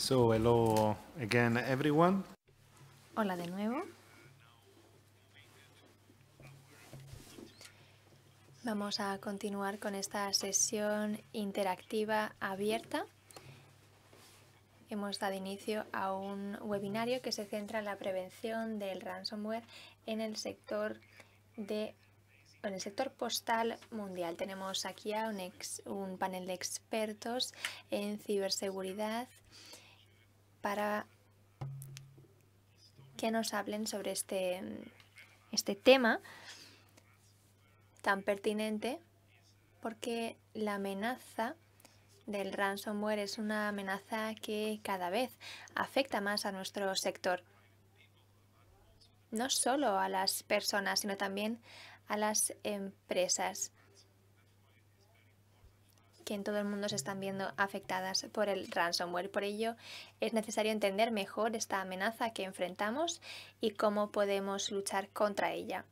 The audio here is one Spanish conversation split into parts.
So, hello again, everyone. Hola de nuevo. Vamos a continuar con esta sesión interactiva abierta. Hemos dado inicio a un webinario que se centra en la prevención del ransomware en el sector de en el sector postal mundial. Tenemos aquí a un, un panel de expertos en ciberseguridad para que nos hablen sobre este, este tema tan pertinente porque la amenaza del ransomware es una amenaza que cada vez afecta más a nuestro sector. No solo a las personas, sino también a las empresas en todo el mundo se están viendo afectadas por el ransomware. Por ello, es necesario entender mejor esta amenaza que enfrentamos y cómo podemos luchar contra ella.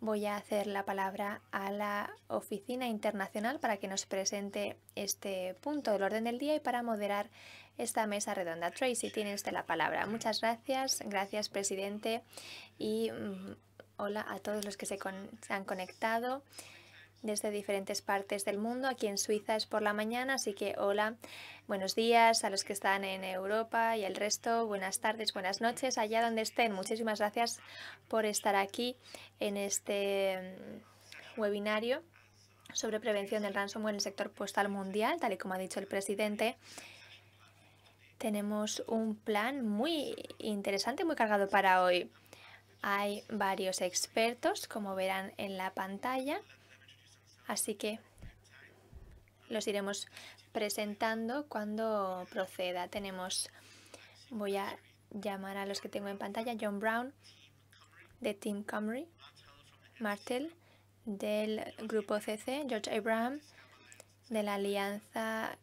Voy a hacer la palabra a la Oficina Internacional para que nos presente este punto del orden del día y para moderar esta mesa redonda. Tracy, tienes usted la palabra. Muchas gracias, gracias presidente y mm, hola a todos los que se han conectado desde diferentes partes del mundo. Aquí en Suiza es por la mañana, así que hola, buenos días a los que están en Europa y el resto. Buenas tardes, buenas noches, allá donde estén. Muchísimas gracias por estar aquí en este mm, webinario sobre prevención del ransomware en el sector postal mundial, tal y como ha dicho el presidente. Tenemos un plan muy interesante, muy cargado para hoy. Hay varios expertos, como verán en la pantalla. Así que los iremos presentando cuando proceda. Tenemos, voy a llamar a los que tengo en pantalla, John Brown de Team Camry, Martel del grupo CC, George Abraham de la Alianza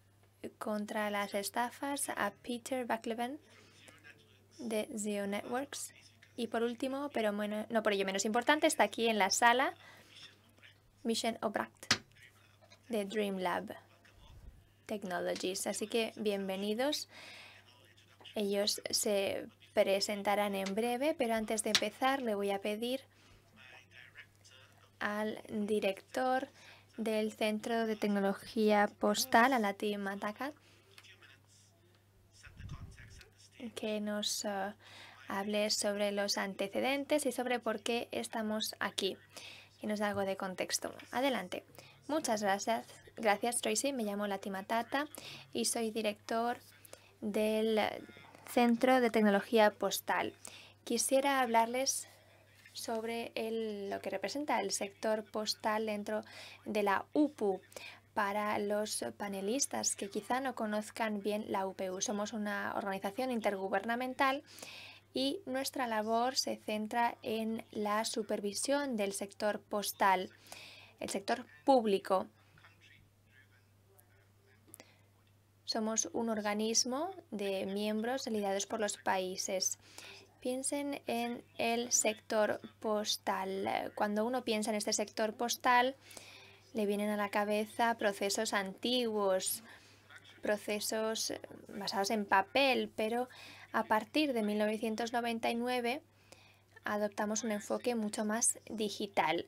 contra las Estafas, a Peter Backleben de Zeo Networks. Y por último, pero no por ello menos importante, está aquí en la sala Mission Obract de DreamLab Technologies. Así que bienvenidos. Ellos se presentarán en breve, pero antes de empezar le voy a pedir al director del Centro de Tecnología Postal, a la Team Mataka, que nos uh, hable sobre los antecedentes y sobre por qué estamos aquí y nos da algo de contexto. Adelante. Muchas gracias. Gracias Tracy, me llamo Latima Tata y soy director del Centro de Tecnología Postal. Quisiera hablarles sobre lo que representa el sector postal dentro de la UPU para los panelistas que quizá no conozcan bien la UPU. Somos una organización intergubernamental y nuestra labor se centra en la supervisión del sector postal, el sector público. Somos un organismo de miembros liderados por los países. Piensen en el sector postal. Cuando uno piensa en este sector postal, le vienen a la cabeza procesos antiguos, procesos basados en papel, pero a partir de 1999 adoptamos un enfoque mucho más digital.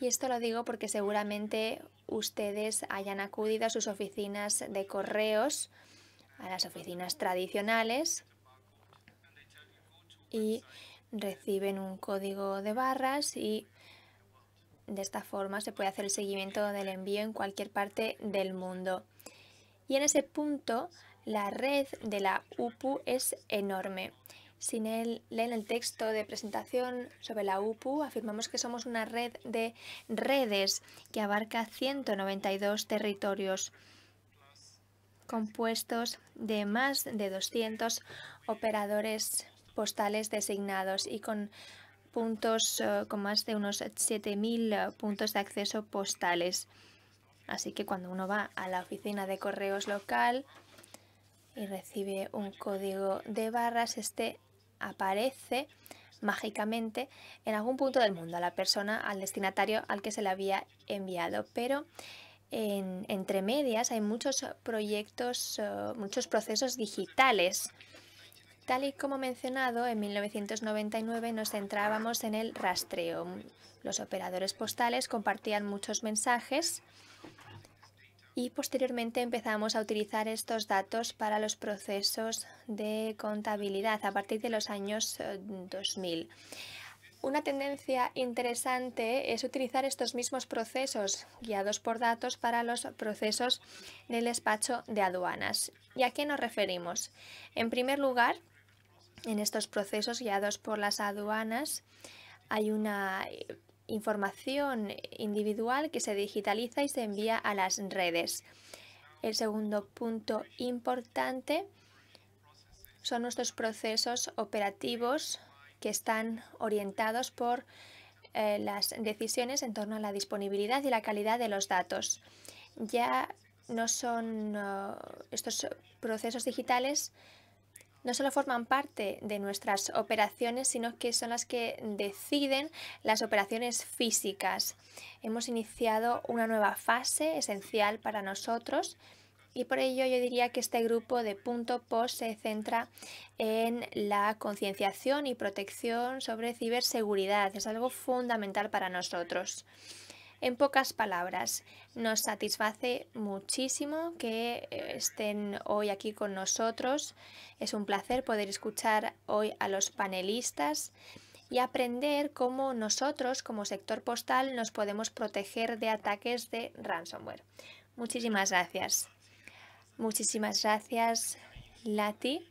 Y esto lo digo porque seguramente ustedes hayan acudido a sus oficinas de correos, a las oficinas tradicionales y reciben un código de barras y de esta forma se puede hacer el seguimiento del envío en cualquier parte del mundo. Y en ese punto la red de la UPU es enorme. Si leen el texto de presentación sobre la UPU, afirmamos que somos una red de redes que abarca 192 territorios compuestos de más de 200 operadores postales designados y con puntos eh, con más de unos 7.000 puntos de acceso postales. Así que cuando uno va a la oficina de correos local, y recibe un código de barras, este aparece mágicamente en algún punto del mundo a la persona, al destinatario al que se le había enviado. Pero entre medias hay muchos proyectos, eh, muchos procesos digitales. Tal y como mencionado, en 1999 nos centrábamos en el rastreo. Los operadores postales compartían muchos mensajes y posteriormente empezamos a utilizar estos datos para los procesos de contabilidad a partir de los años 2000. Eh, una tendencia interesante es utilizar estos mismos procesos guiados por datos para los procesos del despacho de aduanas. ¿Y a qué nos referimos? En primer lugar, en estos procesos guiados por las aduanas hay una información individual que se digitaliza y se envía a las redes. El segundo punto importante son nuestros procesos operativos que están orientados por eh, las decisiones en torno a la disponibilidad y la calidad de los datos. Ya no son estos procesos digitales no solo forman parte de nuestras operaciones, sino que son las que deciden las operaciones físicas. Hemos iniciado una nueva fase esencial para nosotros y por ello yo diría que este grupo de punto post se centra en la concienciación y protección sobre ciberseguridad. Es algo fundamental para nosotros. En pocas palabras, nos satisface muchísimo que eh, estén hoy aquí con nosotros. Es un placer poder escuchar hoy a los panelistas y aprender cómo nosotros como sector postal nos podemos proteger de ataques de ransomware. Muchísimas gracias. Muchísimas gracias, Lati.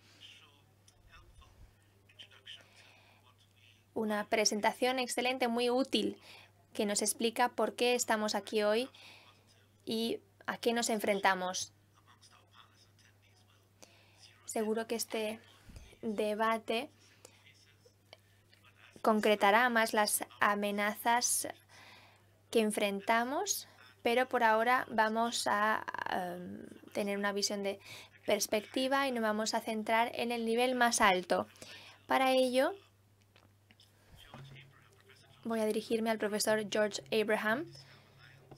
Una presentación excelente, muy útil que nos explica por qué estamos aquí hoy y a qué nos enfrentamos. Seguro que este debate concretará más las amenazas que enfrentamos, pero por ahora vamos a em, tener una visión de perspectiva y nos vamos a centrar en el nivel más alto. Para ello, voy a dirigirme al profesor George Abraham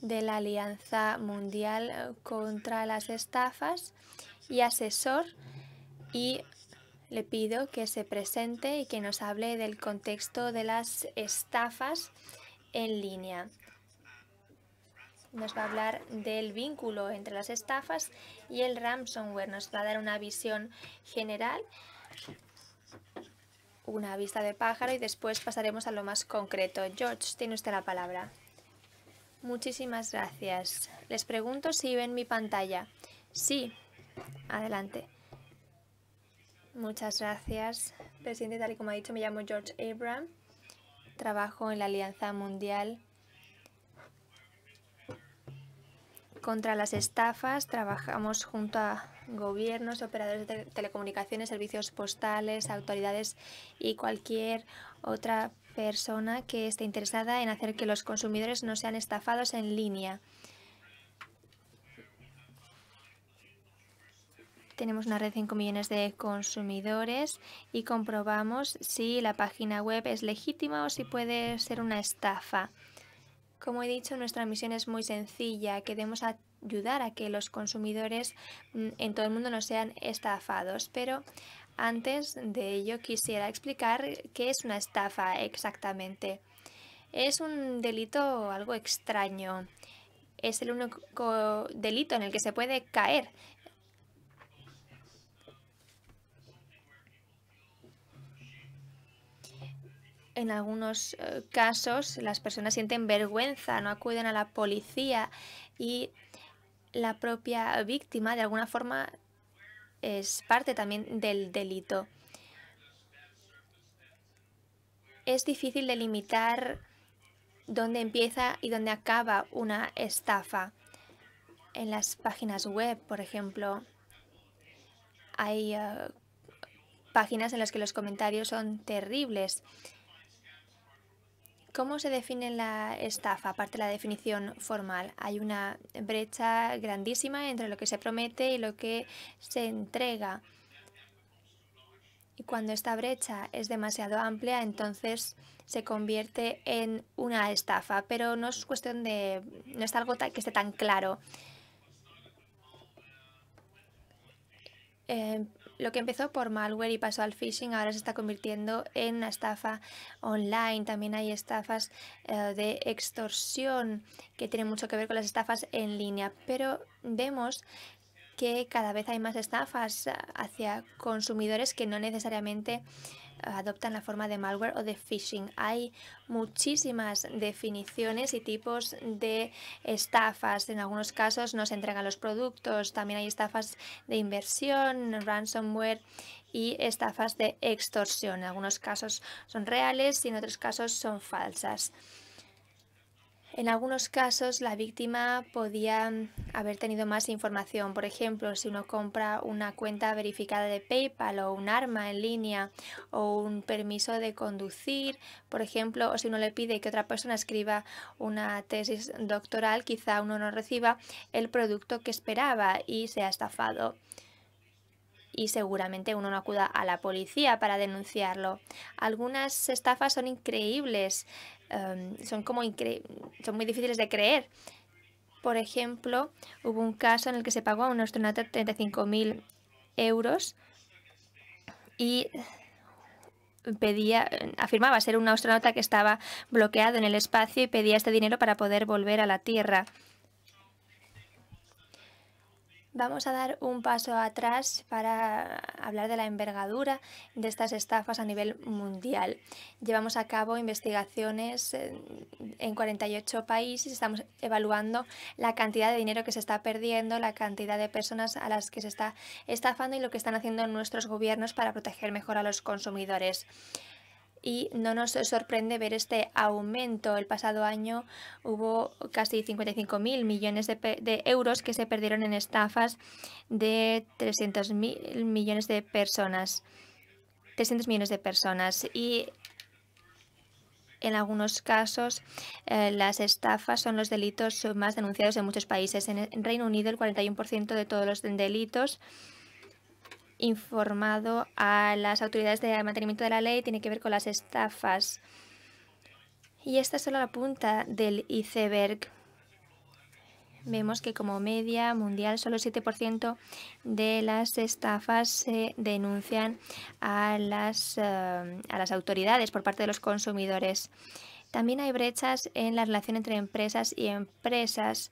de la Alianza Mundial eh, contra las Estafas y asesor y le pido que se presente y que nos hable del contexto de las estafas en línea. Nos va a hablar del vínculo entre las estafas y el ransomware. Nos va a dar una visión general una vista de pájaro y después pasaremos a lo más concreto. George, tiene usted la palabra. Muchísimas gracias. Les pregunto si ven mi pantalla. Sí. Adelante. Muchas gracias. Presidente, tal y como ha dicho, me llamo George Abram. Trabajo en la Alianza Mundial contra las Estafas. Trabajamos junto a gobiernos, operadores de telecomunicaciones, servicios postales, autoridades y cualquier otra persona que esté interesada en hacer que los consumidores no sean estafados en línea. Tenemos una red de 5 millones de consumidores y comprobamos si la página web es legítima o si puede ser una estafa. Como he dicho, nuestra misión es muy sencilla, que demos a ayudar a que los consumidores mm, en todo el mundo no sean estafados, pero antes de ello quisiera explicar qué es una estafa exactamente. Es un delito algo extraño. Es el único delito en el que se puede caer. En algunos eh, casos las personas sienten vergüenza, no acuden a la policía y la propia víctima de alguna forma es parte también del delito. Es difícil delimitar dónde empieza y dónde acaba una estafa. En las páginas web, por ejemplo, hay eh, páginas en las que los comentarios son terribles ¿Cómo se define la estafa? Aparte de la definición formal, hay una brecha grandísima entre lo que se promete y lo que se entrega. Y cuando esta brecha es demasiado amplia, entonces se convierte en una estafa. Pero no es cuestión de... no es algo que esté tan claro. Eh, lo que empezó por malware y pasó al phishing ahora se está convirtiendo en una estafa online. También hay estafas eh, de extorsión que tienen mucho que ver con las estafas en línea. Pero vemos que cada vez hay más estafas eh, hacia consumidores que no necesariamente adoptan la forma de malware o de phishing. Hay muchísimas definiciones y tipos de estafas. En algunos casos no se entregan los productos. También hay estafas de inversión, ransomware y estafas de extorsión. En algunos casos son reales y en otros casos son falsas. En algunos casos la víctima podía mm, haber tenido más información. Por ejemplo, si uno compra una cuenta verificada de PayPal o un arma en línea o un permiso de conducir, por ejemplo, o si uno le pide que otra persona escriba una tesis doctoral, quizá uno no reciba el producto que esperaba y sea estafado y seguramente uno no acuda a la policía para denunciarlo. Algunas estafas son increíbles. Em, son como son muy difíciles de creer. Por ejemplo, hubo un caso en el que se pagó a un astronauta 35.000 euros y pedía, afirmaba ser un astronauta que estaba bloqueado en el espacio y pedía este dinero para poder volver a la Tierra. Vamos a dar un paso atrás para hablar de la envergadura de estas estafas a nivel mundial. Llevamos a cabo investigaciones en 48 países, estamos evaluando la cantidad de dinero que se está perdiendo, la cantidad de personas a las que se está estafando y lo que están haciendo nuestros gobiernos para proteger mejor a los consumidores y no nos sorprende ver este aumento. El pasado año hubo casi 55.000 millones de, euros que se perdieron en estafas de 300.000 millones de personas. 300 millones de personas y en algunos casos, eh, las estafas son los delitos más denunciados en muchos países. En, Reino Unido, el 41% de todos los delitos informado a las autoridades de mantenimiento de la ley tiene que ver con las estafas. Y esta es solo la punta del iceberg. Vemos que como media mundial solo el 7% de las estafas se denuncian a las, eh, a las autoridades por parte de los consumidores. También hay brechas en la relación entre empresas y empresas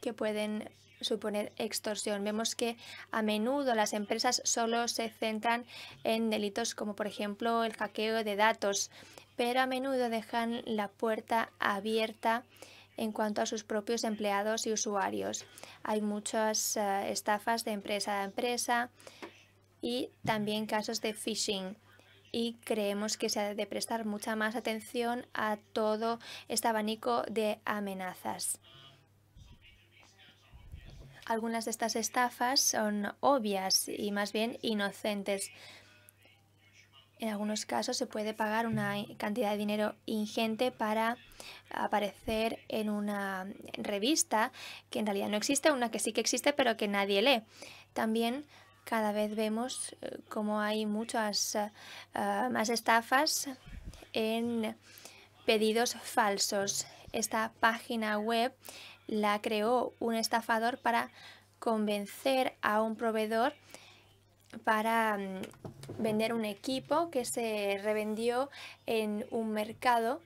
que pueden suponer extorsión. Vemos que a menudo las empresas solo se centran en delitos como por ejemplo el hackeo de datos, pero a menudo dejan la puerta abierta en cuanto a sus propios empleados y usuarios. Hay muchas eh, estafas de empresa a empresa y también casos de phishing y creemos que se ha de prestar mucha más atención a todo este abanico de amenazas. Algunas de estas estafas son obvias y más bien inocentes. En algunos casos se puede pagar una cantidad de dinero ingente para aparecer en una revista que en realidad no existe, una que sí que existe pero que nadie lee. También cada vez vemos eh, cómo hay muchas eh, más estafas en pedidos falsos. Esta página web la creó un estafador para convencer a un proveedor para mm, vender un equipo que se revendió en un mercado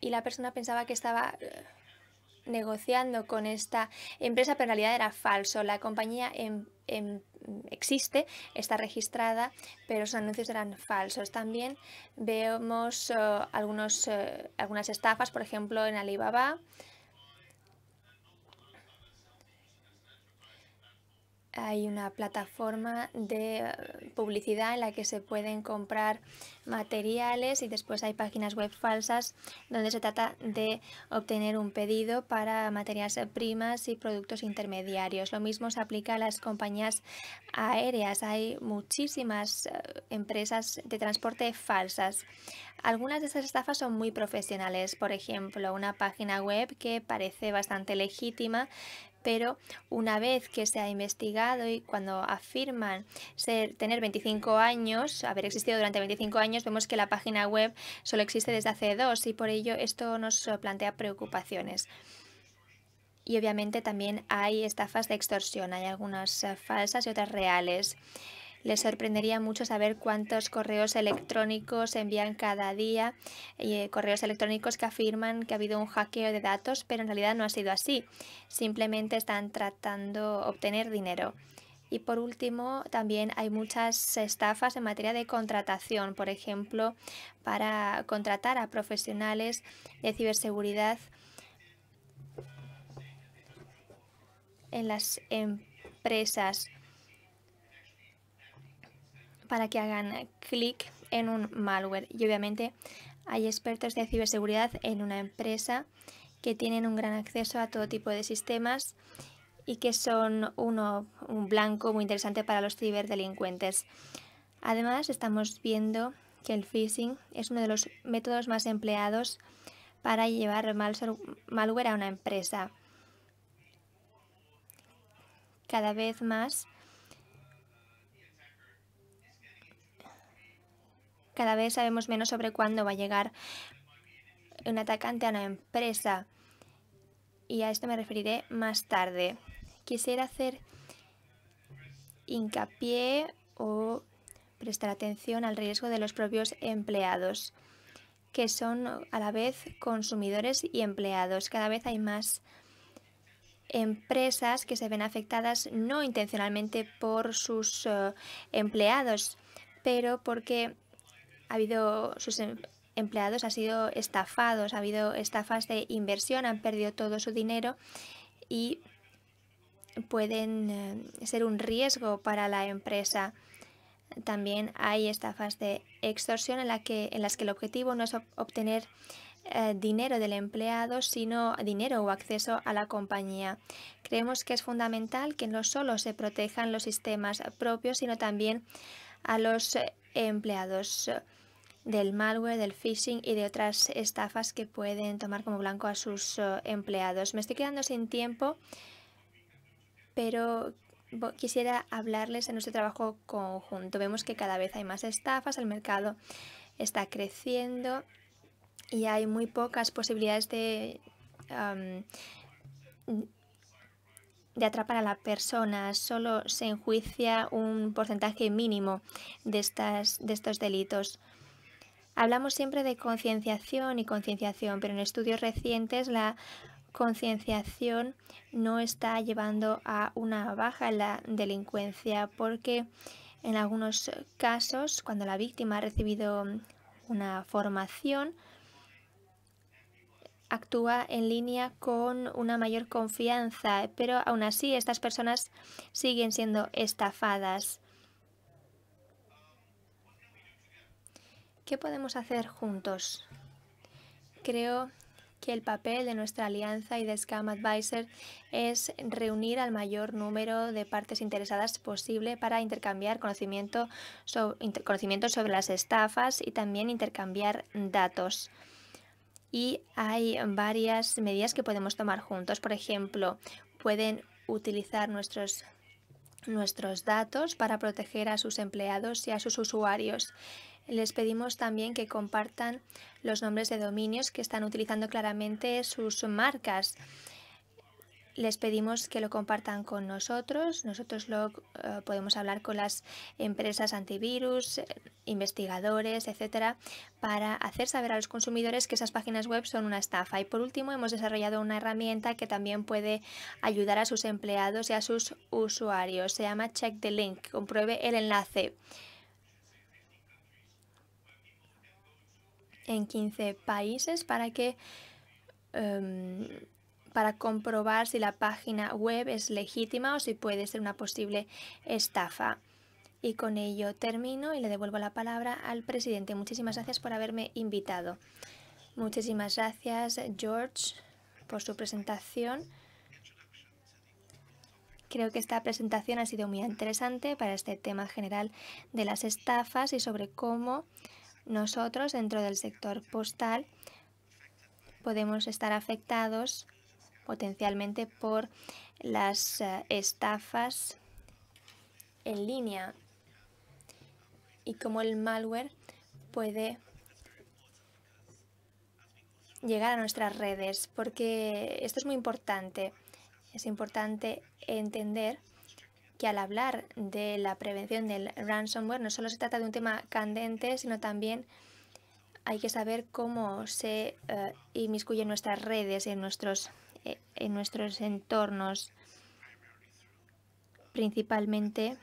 y la persona pensaba que estaba eh, negociando con esta empresa, pero en realidad era falso. La compañía em, em, existe, está registrada, pero los anuncios eran falsos. También vemos eh, algunos, eh, algunas estafas, por ejemplo, en Alibaba, hay una plataforma de eh, publicidad en la que se pueden comprar materiales y después hay páginas web falsas donde se trata de obtener un pedido para materias primas y productos intermediarios. Lo mismo se aplica a las compañías aéreas. Hay muchísimas eh, empresas de transporte falsas. Algunas de esas estafas son muy profesionales, por ejemplo, una página web que parece bastante legítima, pero una vez que se ha investigado y cuando afirman tener 25 años, haber existido durante 25 años, vemos que la página web solo existe desde hace dos y por ello esto nos plantea preocupaciones. Y obviamente también hay estafas de extorsión, hay algunas eh, falsas y otras reales. Les sorprendería mucho saber cuántos correos electrónicos envían cada día, y eh, correos electrónicos que afirman que ha habido un hackeo de datos, pero en realidad no ha sido así. Simplemente están tratando obtener dinero. Y por último, también hay muchas estafas en materia de contratación, por ejemplo, para contratar a profesionales de ciberseguridad en las empresas para que hagan clic en un malware. Y obviamente hay expertos de ciberseguridad en una empresa que tienen un gran acceso a todo tipo de sistemas y que son uno, un blanco muy interesante para los ciberdelincuentes. Además, estamos viendo que el phishing es uno de los métodos más empleados para llevar malware a una empresa. Cada vez más Cada vez sabemos menos sobre cuándo va a llegar un atacante a una empresa. Y a esto me referiré más tarde. Quisiera hacer hincapié o prestar atención al riesgo de los propios empleados, que son a la vez consumidores y empleados. Cada vez hay más empresas que se ven afectadas no intencionalmente por sus eh, empleados, pero porque ha habido sus em, empleados han sido estafados, ha habido estafas de inversión, han perdido todo su dinero y pueden eh, ser un riesgo para la empresa. También hay estafas de extorsión en, la que, en las que el objetivo no es obtener eh, dinero del empleado, sino dinero o acceso a la compañía. Creemos que es fundamental que no solo se protejan los sistemas propios, sino también a los eh, empleados del malware, del phishing y de otras estafas que pueden tomar como blanco a sus eh, empleados. Me estoy quedando sin tiempo, pero quisiera hablarles en nuestro trabajo conjunto. Vemos que cada vez hay más estafas, el mercado está creciendo y hay muy pocas posibilidades de, de atrapar a la persona. Solo se enjuicia un porcentaje mínimo de, estas, de estos delitos. Hablamos siempre de concienciación y concienciación, pero en estudios recientes la concienciación no está llevando a una baja en la delincuencia porque en algunos casos, cuando la víctima ha recibido una formación, actúa en línea con una mayor confianza, pero aún así estas personas siguen siendo estafadas. ¿Qué podemos hacer juntos? Creo que el papel de nuestra alianza y de Scam Advisor es reunir al mayor número de partes interesadas posible para intercambiar conocimiento sobre, las estafas y también intercambiar datos. Y hay varias medidas que podemos tomar juntos. Por ejemplo, pueden utilizar nuestros datos para proteger a sus empleados y a sus usuarios. Les pedimos también que compartan los nombres de dominios que están utilizando claramente sus marcas. Les pedimos que lo compartan con nosotros. Nosotros lo eh, podemos hablar con las empresas antivirus, eh, investigadores, etcétera, para hacer saber a los consumidores que esas páginas web son una estafa. Y por último, hemos desarrollado una herramienta que también puede ayudar a sus empleados y a sus usuarios. Se llama Check the Link. Compruebe el enlace. en 15 países para que em, para comprobar si la página web es legítima o si puede ser una posible estafa. Y con ello termino y le devuelvo la palabra al presidente. Muchísimas gracias por haberme invitado. Muchísimas gracias, George, por su presentación. Creo que esta presentación ha sido muy interesante para este tema general de las estafas y sobre cómo nosotros dentro del sector postal podemos estar afectados potencialmente por las eh, estafas en línea y cómo el malware puede llegar a nuestras redes, porque esto es muy importante. Es importante entender que al hablar de la prevención del ransomware no solo se trata de un tema candente, sino también hay que saber cómo se eh, inmiscuye inmiscuyen nuestras redes en nuestros, eh, en nuestros entornos. Principalmente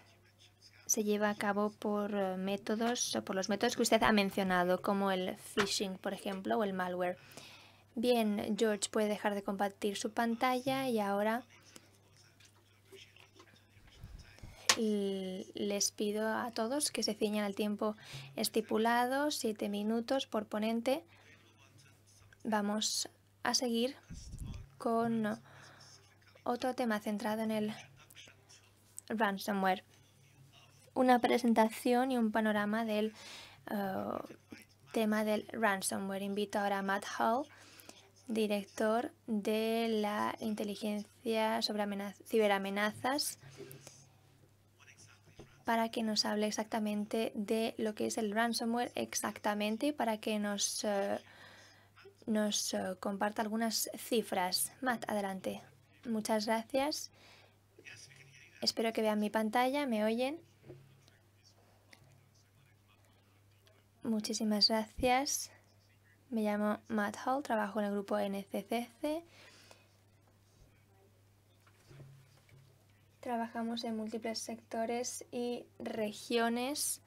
se lleva a cabo por eh, métodos o por los métodos que usted ha mencionado, como el phishing, por ejemplo, o el malware. Bien, George puede dejar de compartir su pantalla y ahora les pido a todos que se ciñan al tiempo estipulado, siete minutos por ponente. Vamos a seguir con otro tema centrado en el ransomware. Una presentación y un panorama del eh, tema del ransomware. Invito ahora a Matt Hall, director de la inteligencia sobre ciberamenazas para que nos hable exactamente de lo que es el ransomware exactamente, y para que nos, eh, nos eh, comparta algunas cifras. Matt, adelante. Muchas gracias. Espero que vean mi pantalla, me oyen. Muchísimas gracias. Me llamo Matt Hall, trabajo en el grupo NCCC. Trabajamos en múltiples sectores y regiones.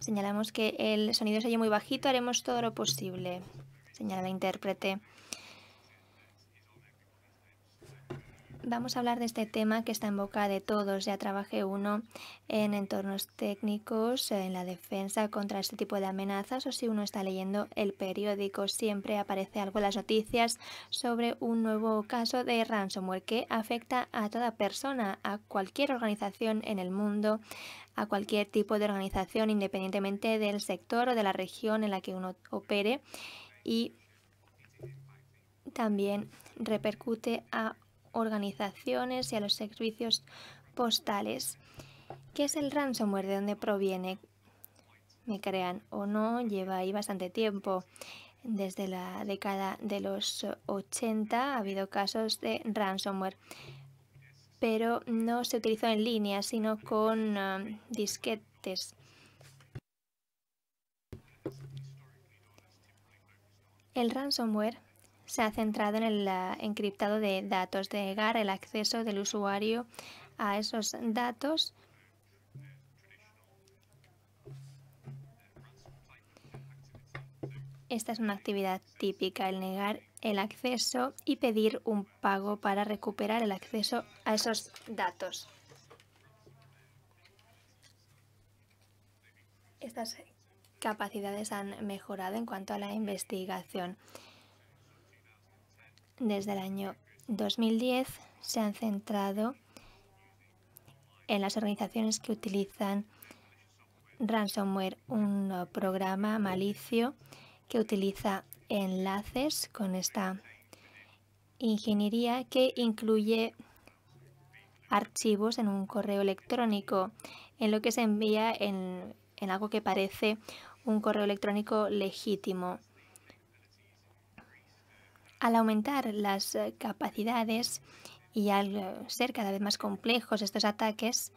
Señalamos que el sonido se oye muy bajito, haremos todo lo posible, señala la intérprete. vamos a hablar de este tema que está en boca de todos. Ya trabajé uno en entornos técnicos, en la defensa contra este tipo de amenazas o si uno está leyendo el periódico siempre aparece algo en las noticias sobre un nuevo caso de ransomware que afecta a toda persona, a cualquier organización en el mundo, a cualquier tipo de organización independientemente del sector o de la región en la que uno opere y también repercute a organizaciones y a los servicios postales. ¿Qué es el ransomware? ¿De dónde proviene? Me crean o no, lleva ahí bastante tiempo. Desde la década de los 80 ha habido casos de ransomware, pero no se utilizó en línea, sino con eh, disquetes. El ransomware se ha centrado en el encriptado de datos, de negar el acceso del usuario a esos datos Esta es una actividad típica, el negar el acceso y pedir un pago para recuperar el acceso a esos datos. Estas capacidades han mejorado en cuanto a la investigación desde el año 2010 se han centrado en las organizaciones que utilizan ransomware, un programa malicio que utiliza enlaces con esta ingeniería que incluye archivos en un correo electrónico, en lo que se envía en, en algo que parece un correo electrónico legítimo. Al aumentar las eh, capacidades y al eh, ser cada vez más complejos estos ataques,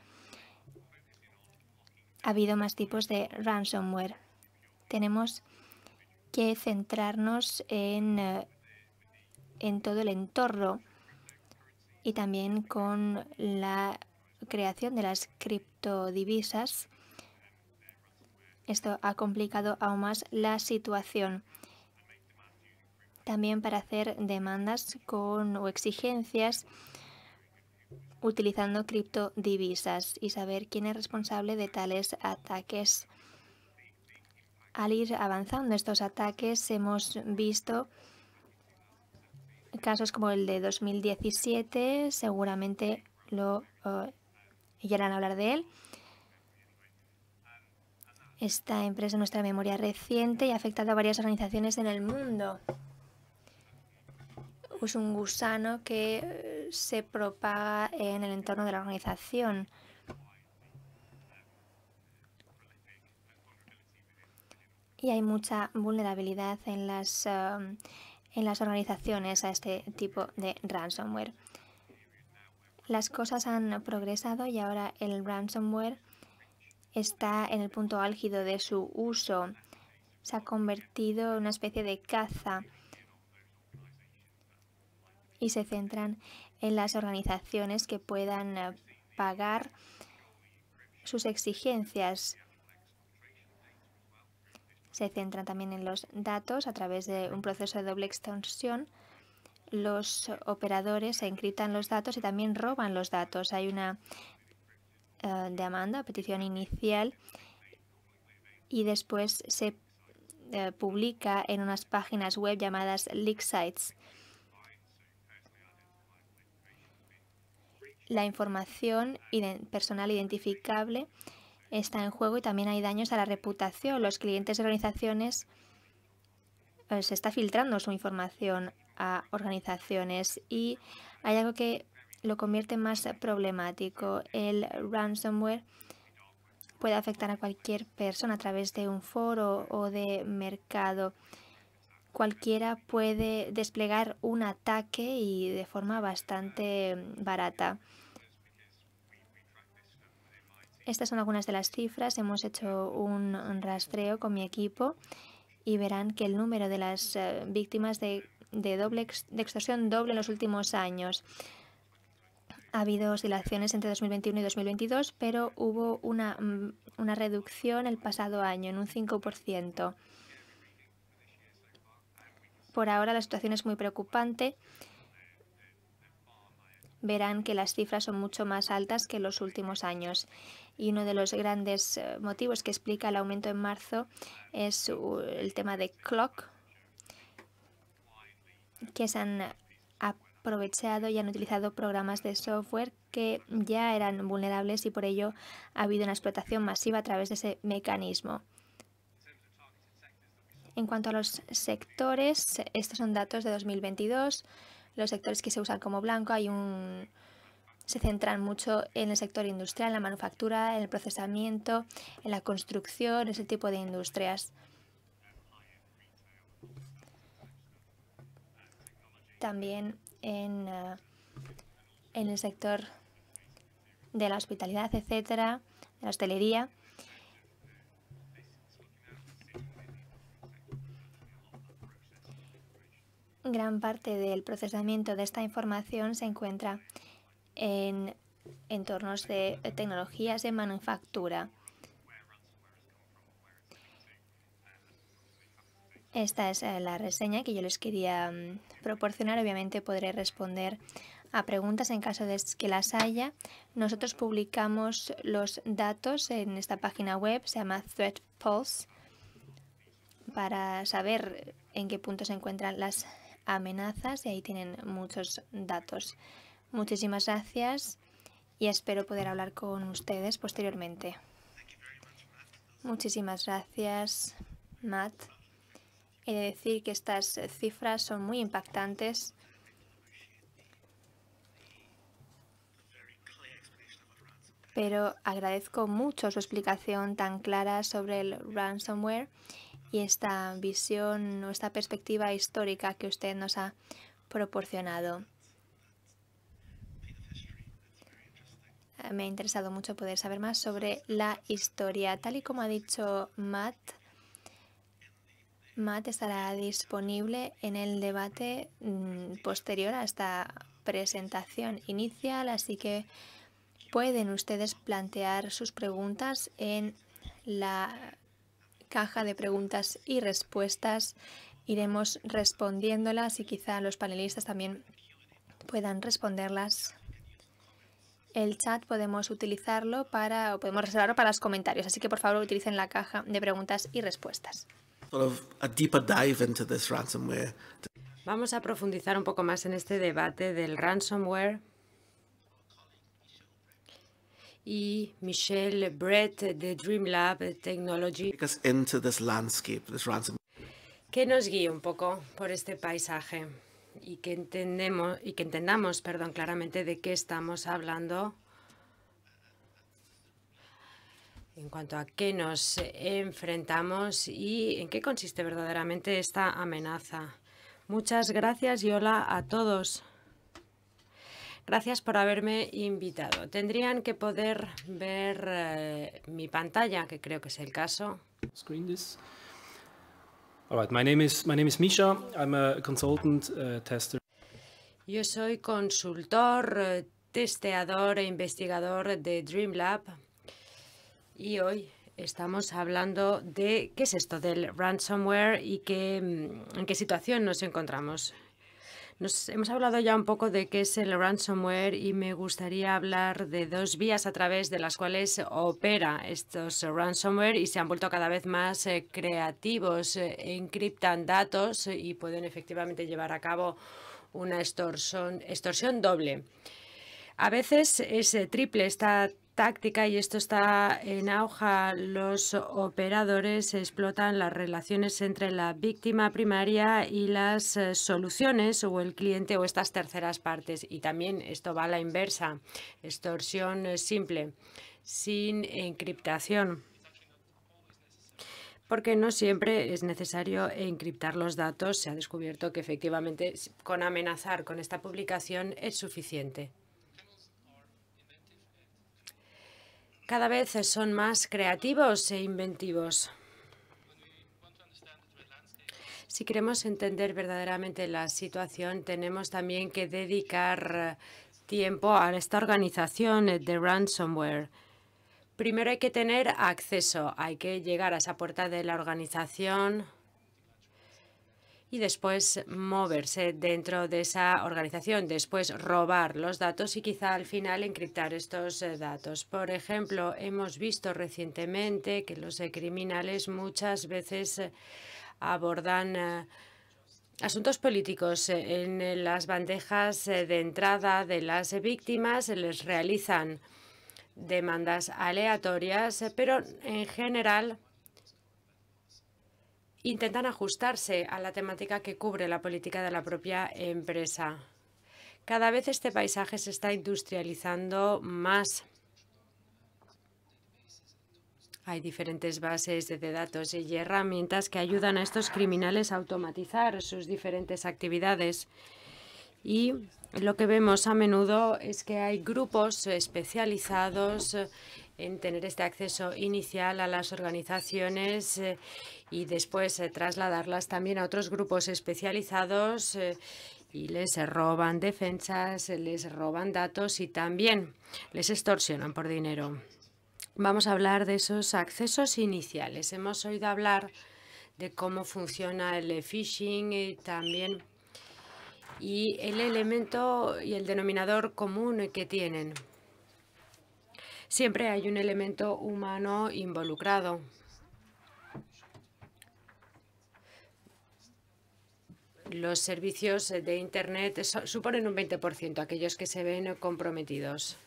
ha habido más tipos de ransomware. Tenemos que centrarnos eh, en, todo el entorno y también con la creación de las criptodivisas. Esto ha complicado aún más la situación también para hacer demandas con o exigencias utilizando criptodivisas y saber quién es responsable de tales ataques. Al ir avanzando estos ataques hemos visto casos como el de 2017, seguramente lo llegarán oh, a hablar de él. Esta empresa en nuestra memoria reciente y ha afectado a varias organizaciones en el mundo es un gusano que eh, se propaga en el entorno de la organización. Y hay mucha vulnerabilidad en las, em, en las organizaciones a este tipo de ransomware. Las cosas han progresado y ahora el ransomware está en el punto álgido de su uso. Se ha convertido en una especie de caza y se centran en las organizaciones que puedan eh, pagar sus exigencias. Se centran también en los datos a través de un proceso de doble extensión. Los operadores encriptan los datos y también roban los datos. Hay una eh, demanda, petición inicial, y después se eh, publica en unas páginas web llamadas leak sites. la información personal identificable está en juego y también hay daños a la reputación. Los clientes de organizaciones eh, se está filtrando su información a organizaciones y hay algo que lo convierte más problemático. El ransomware puede afectar a cualquier persona a través de un foro o de mercado. Cualquiera puede desplegar un ataque y de forma bastante mm, barata. Estas son algunas de las cifras. Hemos hecho un rastreo con mi equipo y verán que el número de las eh, víctimas de, doble, extorsión doble en los últimos años. Ha habido oscilaciones entre 2021 y 2022, pero hubo una, mm, una reducción el pasado año en un 5%. Por ahora la situación es muy preocupante. Verán que las cifras son mucho más altas que en los últimos años y uno de los grandes eh, motivos que explica el aumento en marzo es el tema de clock, que se han aprovechado y han utilizado programas de software que ya eran vulnerables y por ello ha habido una explotación masiva a través de ese mecanismo. En cuanto a los sectores, estos son datos de 2022. Los sectores que se usan como blanco, hay un se centran mucho en el sector industrial, en la manufactura, en el procesamiento, en la construcción, ese tipo de industrias. También en, eh, en el sector de la hospitalidad, etcétera, de la hostelería. Gran parte del procesamiento de esta información se encuentra en entornos de tecnologías de manufactura. Esta es eh, la reseña que yo les quería mm, proporcionar. Obviamente podré responder a preguntas en caso de que las haya. Nosotros publicamos los datos en esta página web, se llama Threat Pulse, para saber en qué punto se encuentran las amenazas y ahí tienen muchos datos. Muchísimas gracias y espero poder hablar con ustedes posteriormente. Muchísimas gracias, Matt. He de decir que estas cifras son muy impactantes. Pero agradezco mucho su explicación tan clara sobre el ransomware y esta visión o esta perspectiva histórica que usted nos ha proporcionado. Eh, me ha interesado mucho poder saber más sobre la historia. Tal y como ha dicho Matt, Matt estará disponible en el debate mm, posterior a esta presentación inicial, así que pueden ustedes plantear sus preguntas en la caja de preguntas y respuestas. Iremos respondiéndolas y quizá los panelistas también puedan responderlas el chat podemos utilizarlo para, o podemos reservarlo para los comentarios, así que por favor utilicen la caja de preguntas y respuestas. Vamos a profundizar un poco más en este debate del ransomware. Y Michelle Brett de Dreamlab Technology. que nos guíe un poco por este paisaje y que entendemos y que entendamos, perdón, claramente de qué estamos hablando en cuanto a qué nos enfrentamos y en qué consiste verdaderamente esta amenaza. Muchas gracias y hola a todos. Gracias por haberme invitado. Tendrían que poder ver eh, mi pantalla, que creo que es el caso. Misha. Yo soy consultor, eh, testeador e investigador de DreamLab. Y hoy estamos hablando de qué es esto del ransomware y mm, en qué situación nos encontramos. Nos hemos hablado ya un poco de qué es el ransomware y me gustaría hablar de dos vías a través de las cuales opera estos ransomware y se han vuelto cada vez más eh, creativos, eh, encriptan datos y pueden efectivamente llevar a cabo una extorsión, extorsión doble. A veces es triple esta y esto está en auja. los operadores explotan las relaciones entre la víctima primaria y las eh, soluciones o el cliente o estas terceras partes. Y también esto va a la inversa, extorsión eh, simple, sin encriptación porque no siempre es necesario encriptar los datos. Se ha descubierto que efectivamente con amenazar con esta publicación es suficiente. cada vez son más creativos e inventivos. Si queremos entender verdaderamente la situación, tenemos también que dedicar tiempo a esta organización de ransomware. Primero hay que tener acceso, hay que llegar a esa puerta de la organización y después moverse dentro de esa organización, después robar los datos y quizá al final encriptar estos eh, datos. Por ejemplo, hemos visto recientemente que los criminales muchas veces eh, abordan eh, asuntos políticos en las bandejas de entrada de las víctimas, les realizan demandas aleatorias, pero en general intentan ajustarse a la temática que cubre la política de la propia empresa. Cada vez este paisaje se está industrializando más. Hay diferentes bases de datos y herramientas que ayudan a estos criminales a automatizar sus diferentes actividades. Y lo que vemos a menudo es que hay grupos especializados en tener este acceso inicial a las organizaciones eh, y después eh, trasladarlas también a otros grupos especializados eh, y les roban defensas, les roban datos y también les extorsionan por dinero. Vamos a hablar de esos accesos iniciales. Hemos oído hablar de cómo funciona el phishing y también y el elemento y el denominador común que tienen siempre hay un elemento humano involucrado. Los servicios de Internet suponen un 20%, aquellos que se ven comprometidos.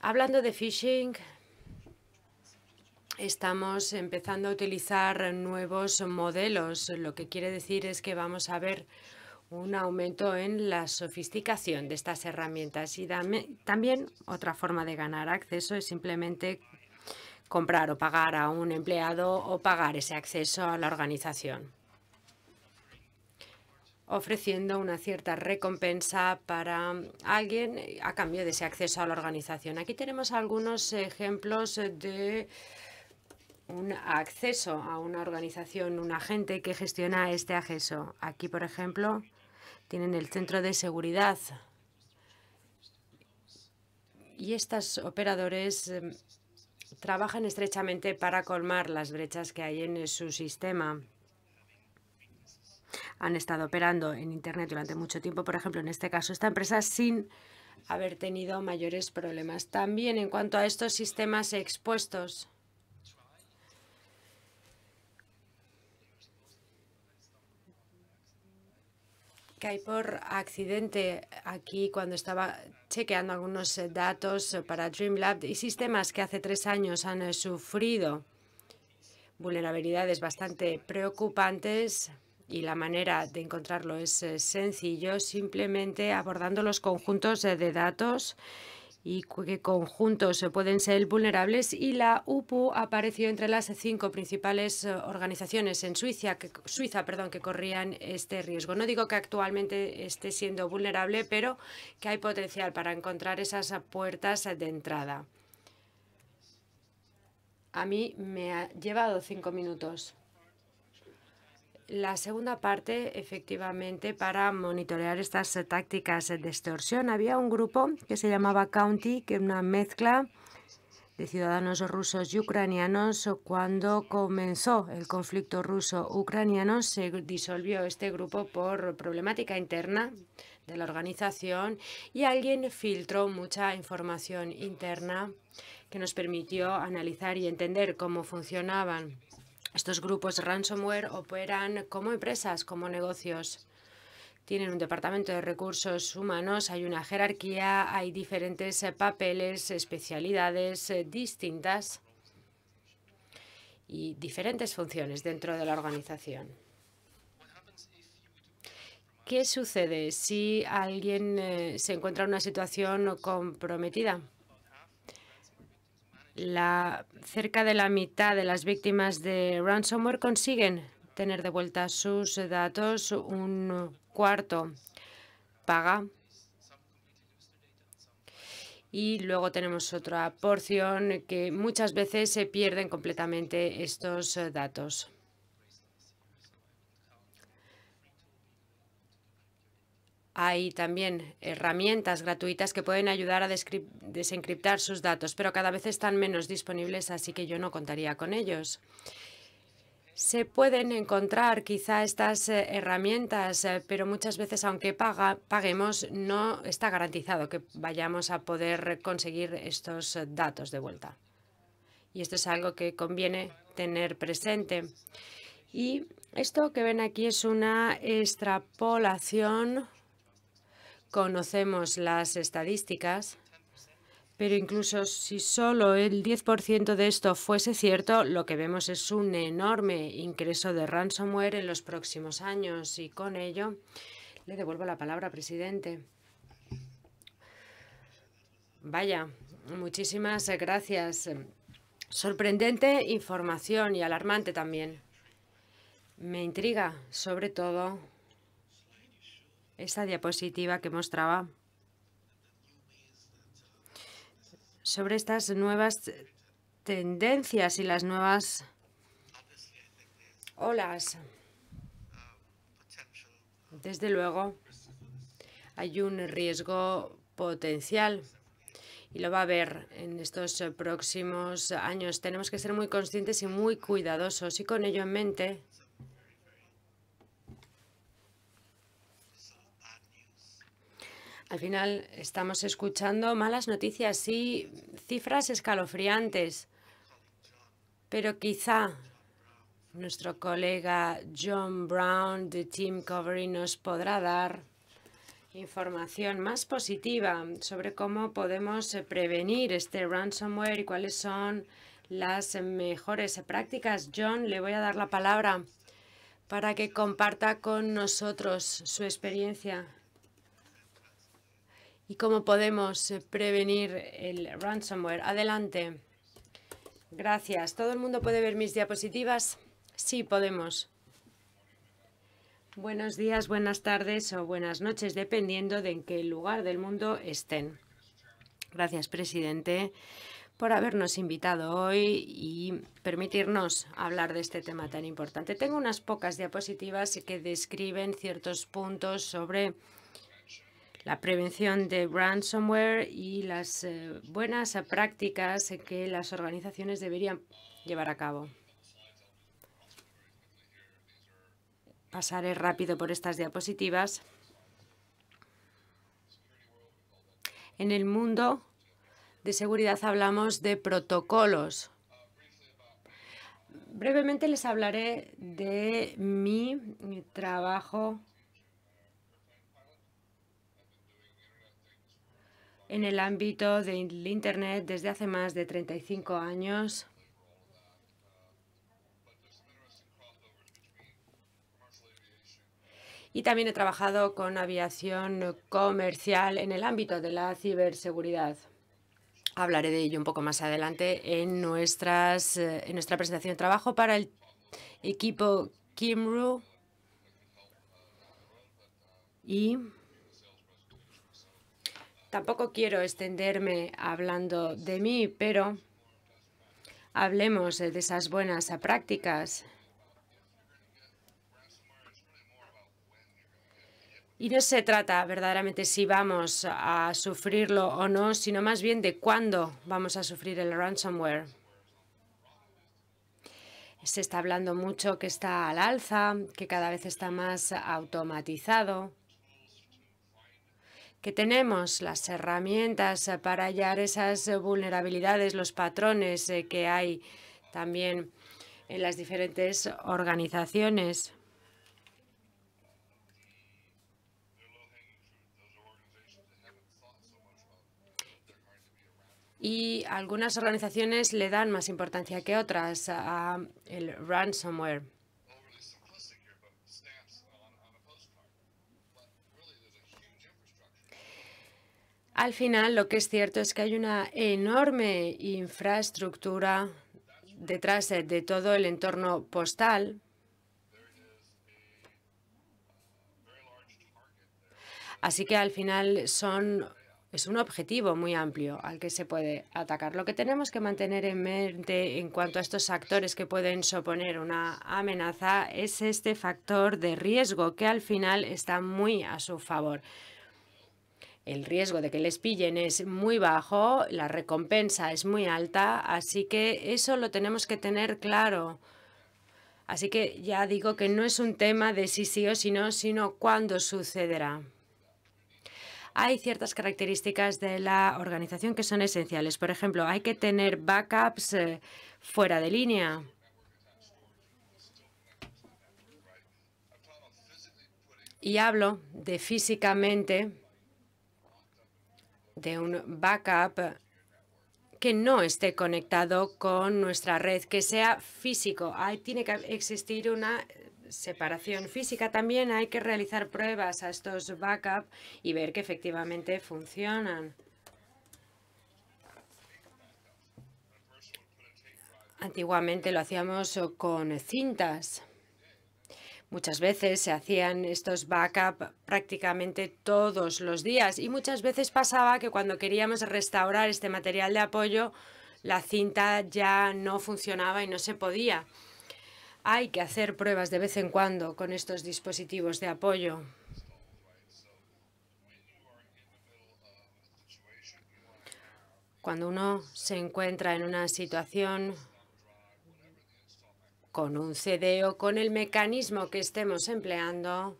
Hablando de phishing, estamos empezando a utilizar nuevos modelos. Lo que quiere decir es que vamos a ver un aumento en la sofisticación de estas herramientas. Y también otra forma de ganar acceso es simplemente comprar o pagar a un empleado o pagar ese acceso a la organización, ofreciendo una cierta recompensa para alguien a cambio de ese acceso a la organización. Aquí tenemos algunos ejemplos de un acceso a una organización, un agente que gestiona este acceso. Aquí, por ejemplo, tienen el centro de seguridad. Y estos operadores eh, trabajan estrechamente para colmar las brechas que hay en su sistema. Han estado operando en Internet durante mucho tiempo, por ejemplo, en este caso, esta empresa sin haber tenido mayores problemas. También en cuanto a estos sistemas expuestos, que hay por accidente aquí cuando estaba chequeando algunos eh, datos para DreamLab y sistemas que hace tres años han eh, sufrido vulnerabilidades bastante preocupantes y la manera de encontrarlo es eh, sencillo, simplemente abordando los conjuntos de datos y qué eh, conjuntos eh, pueden ser vulnerables y la UPU apareció entre las cinco principales eh, organizaciones en Suiza Suiza perdón, que corrían este riesgo. No digo que actualmente esté siendo vulnerable, pero que hay potencial para encontrar esas puertas de entrada. A mí me ha llevado cinco minutos. La segunda parte, efectivamente, para monitorear estas tácticas de extorsión, había un grupo que se llamaba County, que era una mezcla de ciudadanos rusos y ucranianos. Cuando comenzó el conflicto ruso-ucraniano, se disolvió este grupo por problemática interna de la organización y alguien filtró mucha información interna que nos permitió analizar y entender cómo funcionaban estos grupos ransomware operan como empresas, como negocios. Tienen un departamento de recursos humanos, hay una jerarquía, hay diferentes eh, papeles, especialidades eh, distintas y diferentes funciones dentro de la organización. ¿Qué sucede si alguien eh, se encuentra en una situación comprometida? la, cerca de la mitad de las víctimas de ransomware consiguen tener de vuelta sus datos, un cuarto paga y luego tenemos otra porción que muchas veces se pierden completamente estos datos. Hay también herramientas gratuitas que pueden ayudar a desencriptar sus datos, pero cada vez están menos disponibles, así que yo no contaría con ellos. Se pueden encontrar quizá estas eh, herramientas, eh, pero muchas veces, aunque paguemos, no está garantizado que vayamos a poder conseguir estos datos de vuelta. Y esto es algo que conviene tener presente. Y esto que ven aquí es una extrapolación Conocemos las estadísticas, pero incluso si solo el 10% de esto fuese cierto, lo que vemos es un enorme ingreso de ransomware en los próximos años. Y con ello le devuelvo la palabra, presidente. Vaya, muchísimas gracias. Sorprendente información y alarmante también. Me intriga, sobre todo, esta diapositiva que mostraba sobre estas nuevas tendencias y las nuevas olas. Desde luego, hay un riesgo potencial y lo va a haber en estos próximos años. Tenemos que ser muy conscientes y muy cuidadosos y con ello en mente Al final estamos escuchando malas noticias, y cifras escalofriantes, pero quizá nuestro colega John Brown de Team Covery nos podrá dar información más positiva sobre cómo podemos eh, prevenir este ransomware y cuáles son las mejores prácticas. John, le voy a dar la palabra para que comparta con nosotros su experiencia y cómo podemos eh, prevenir el ransomware. Adelante. Gracias. ¿Todo el mundo puede ver mis diapositivas? Sí, podemos. Buenos días, buenas tardes o buenas noches, dependiendo de en qué lugar del mundo estén. Gracias, presidente, por habernos invitado hoy y permitirnos hablar de este tema tan importante. Tengo unas pocas diapositivas que describen ciertos puntos sobre la prevención de ransomware y las eh, buenas prácticas que las organizaciones deberían llevar a cabo. Pasaré rápido por estas diapositivas. En el mundo de seguridad hablamos de protocolos. Brevemente les hablaré de mi trabajo en el ámbito del Internet desde hace más de 35 años. Y también he trabajado con aviación comercial en el ámbito de la ciberseguridad. Hablaré de ello un poco más adelante en, nuestras, eh, en nuestra presentación de trabajo para el equipo Kimru. Y Tampoco quiero extenderme hablando de mí, pero hablemos eh, de esas buenas prácticas. Y no se trata verdaderamente si vamos a sufrirlo o no, sino más bien de cuándo vamos a sufrir el ransomware. Se está hablando mucho que está al alza, que cada vez está más automatizado que tenemos las herramientas eh, para hallar esas eh, vulnerabilidades, los patrones eh, que hay también en las diferentes organizaciones. Y algunas organizaciones le dan más importancia que otras al ransomware. Al final, lo que es cierto es que hay una enorme infraestructura detrás de todo el entorno postal. Así que al final son, es un objetivo muy amplio al que se puede atacar. Lo que tenemos que mantener en mente en cuanto a estos actores que pueden suponer una amenaza es este factor de riesgo que al final está muy a su favor el riesgo de que les pillen es muy bajo, la recompensa es muy alta, así que eso lo tenemos que tener claro. Así que ya digo que no es un tema de si sí o si no, sino cuándo sucederá. Hay ciertas características de la organización que son esenciales. Por ejemplo, hay que tener backups eh, fuera de línea. Y hablo de físicamente de un backup que no esté conectado con nuestra red, que sea físico. Ahí tiene que existir una separación física. También hay que realizar pruebas a estos backups y ver que efectivamente funcionan. Antiguamente lo hacíamos con cintas. Muchas veces se hacían estos backup prácticamente todos los días y muchas veces pasaba que cuando queríamos restaurar este material de apoyo, la cinta ya no funcionaba y no se podía. Hay que hacer pruebas de vez en cuando con estos dispositivos de apoyo. Cuando uno se encuentra en una situación con un CD o con el mecanismo que estemos empleando,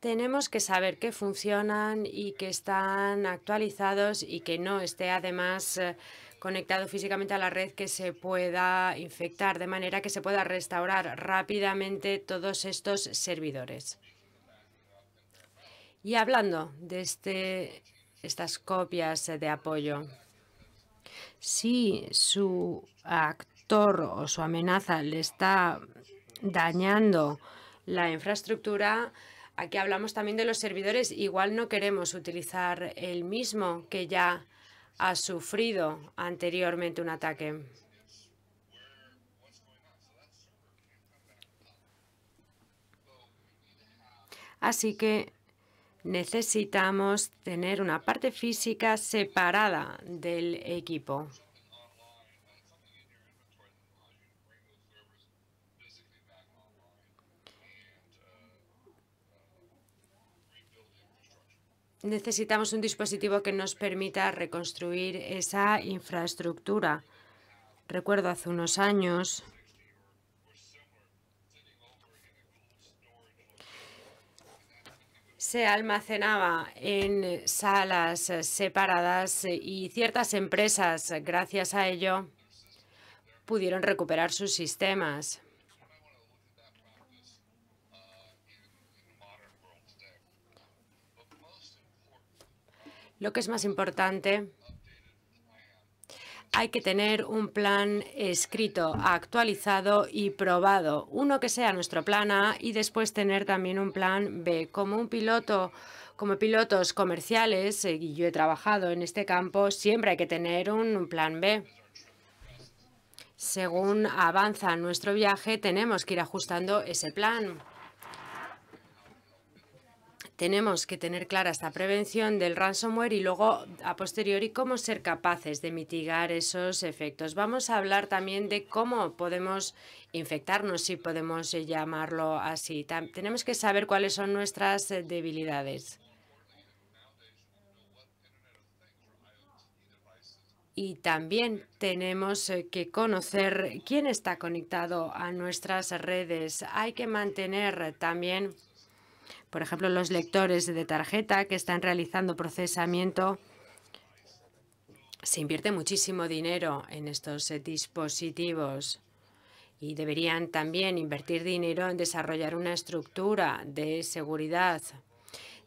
tenemos que saber que funcionan y que están actualizados y que no esté además eh, conectado físicamente a la red que se pueda infectar, de manera que se pueda restaurar rápidamente todos estos servidores. Y hablando de este, estas copias de apoyo, si su actor o su amenaza le está dañando la infraestructura, aquí hablamos también de los servidores. Igual no queremos utilizar el mismo que ya ha sufrido anteriormente un ataque. Así que necesitamos tener una parte física separada del equipo. Necesitamos un dispositivo que nos permita reconstruir esa infraestructura. Recuerdo hace unos años se almacenaba en salas separadas y ciertas empresas, gracias a ello, pudieron recuperar sus sistemas. Lo que es más importante hay que tener un plan escrito, actualizado y probado. Uno que sea nuestro plan A y después tener también un plan B. Como un piloto, como pilotos comerciales, eh, y yo he trabajado en este campo, siempre hay que tener un plan B. Según avanza nuestro viaje, tenemos que ir ajustando ese plan tenemos que tener clara esta prevención del ransomware y luego a posteriori cómo ser capaces de mitigar esos efectos. Vamos a hablar también de cómo podemos infectarnos, si podemos eh, llamarlo así. tenemos que saber cuáles son nuestras eh, debilidades. y también tenemos eh, que conocer quién está conectado a nuestras redes. Hay que mantener también por ejemplo, los lectores de tarjeta que están realizando procesamiento. Se invierte muchísimo dinero en estos eh, dispositivos y deberían también invertir dinero en desarrollar una estructura de seguridad,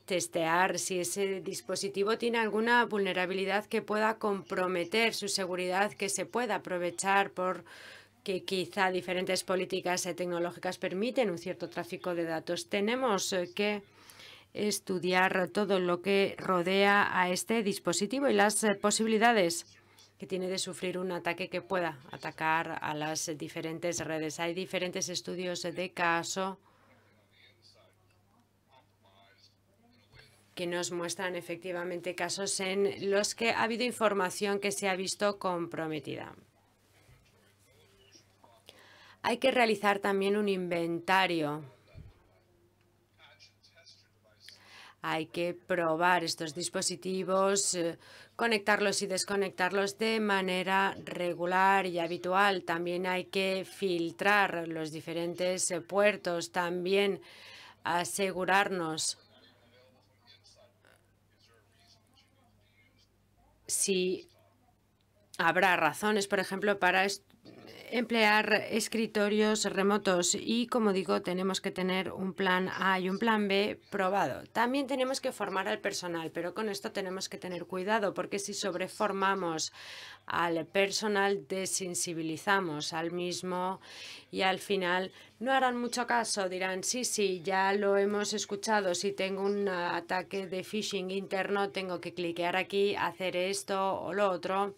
testear si ese dispositivo tiene alguna vulnerabilidad que pueda comprometer su seguridad, que se pueda aprovechar por que quizá diferentes políticas tecnológicas permiten un cierto tráfico de datos. Tenemos eh, que estudiar todo lo que rodea a este dispositivo y las eh, posibilidades que tiene de sufrir un ataque que pueda atacar a las diferentes redes. Hay diferentes estudios de caso que nos muestran efectivamente casos en los que ha habido información que se ha visto comprometida. Hay que realizar también un inventario. Hay que probar estos dispositivos, eh, conectarlos y desconectarlos de manera regular y habitual. También hay que filtrar los diferentes eh, puertos, también asegurarnos si habrá razones, por ejemplo, para emplear escritorios remotos y, como digo, tenemos que tener un plan A y un plan B probado. También tenemos que formar al personal, pero con esto tenemos que tener cuidado porque si sobreformamos al personal desensibilizamos al mismo y al final no harán mucho caso, dirán, sí, sí, ya lo hemos escuchado, si tengo un ataque de phishing interno tengo que cliquear aquí, hacer esto o lo otro,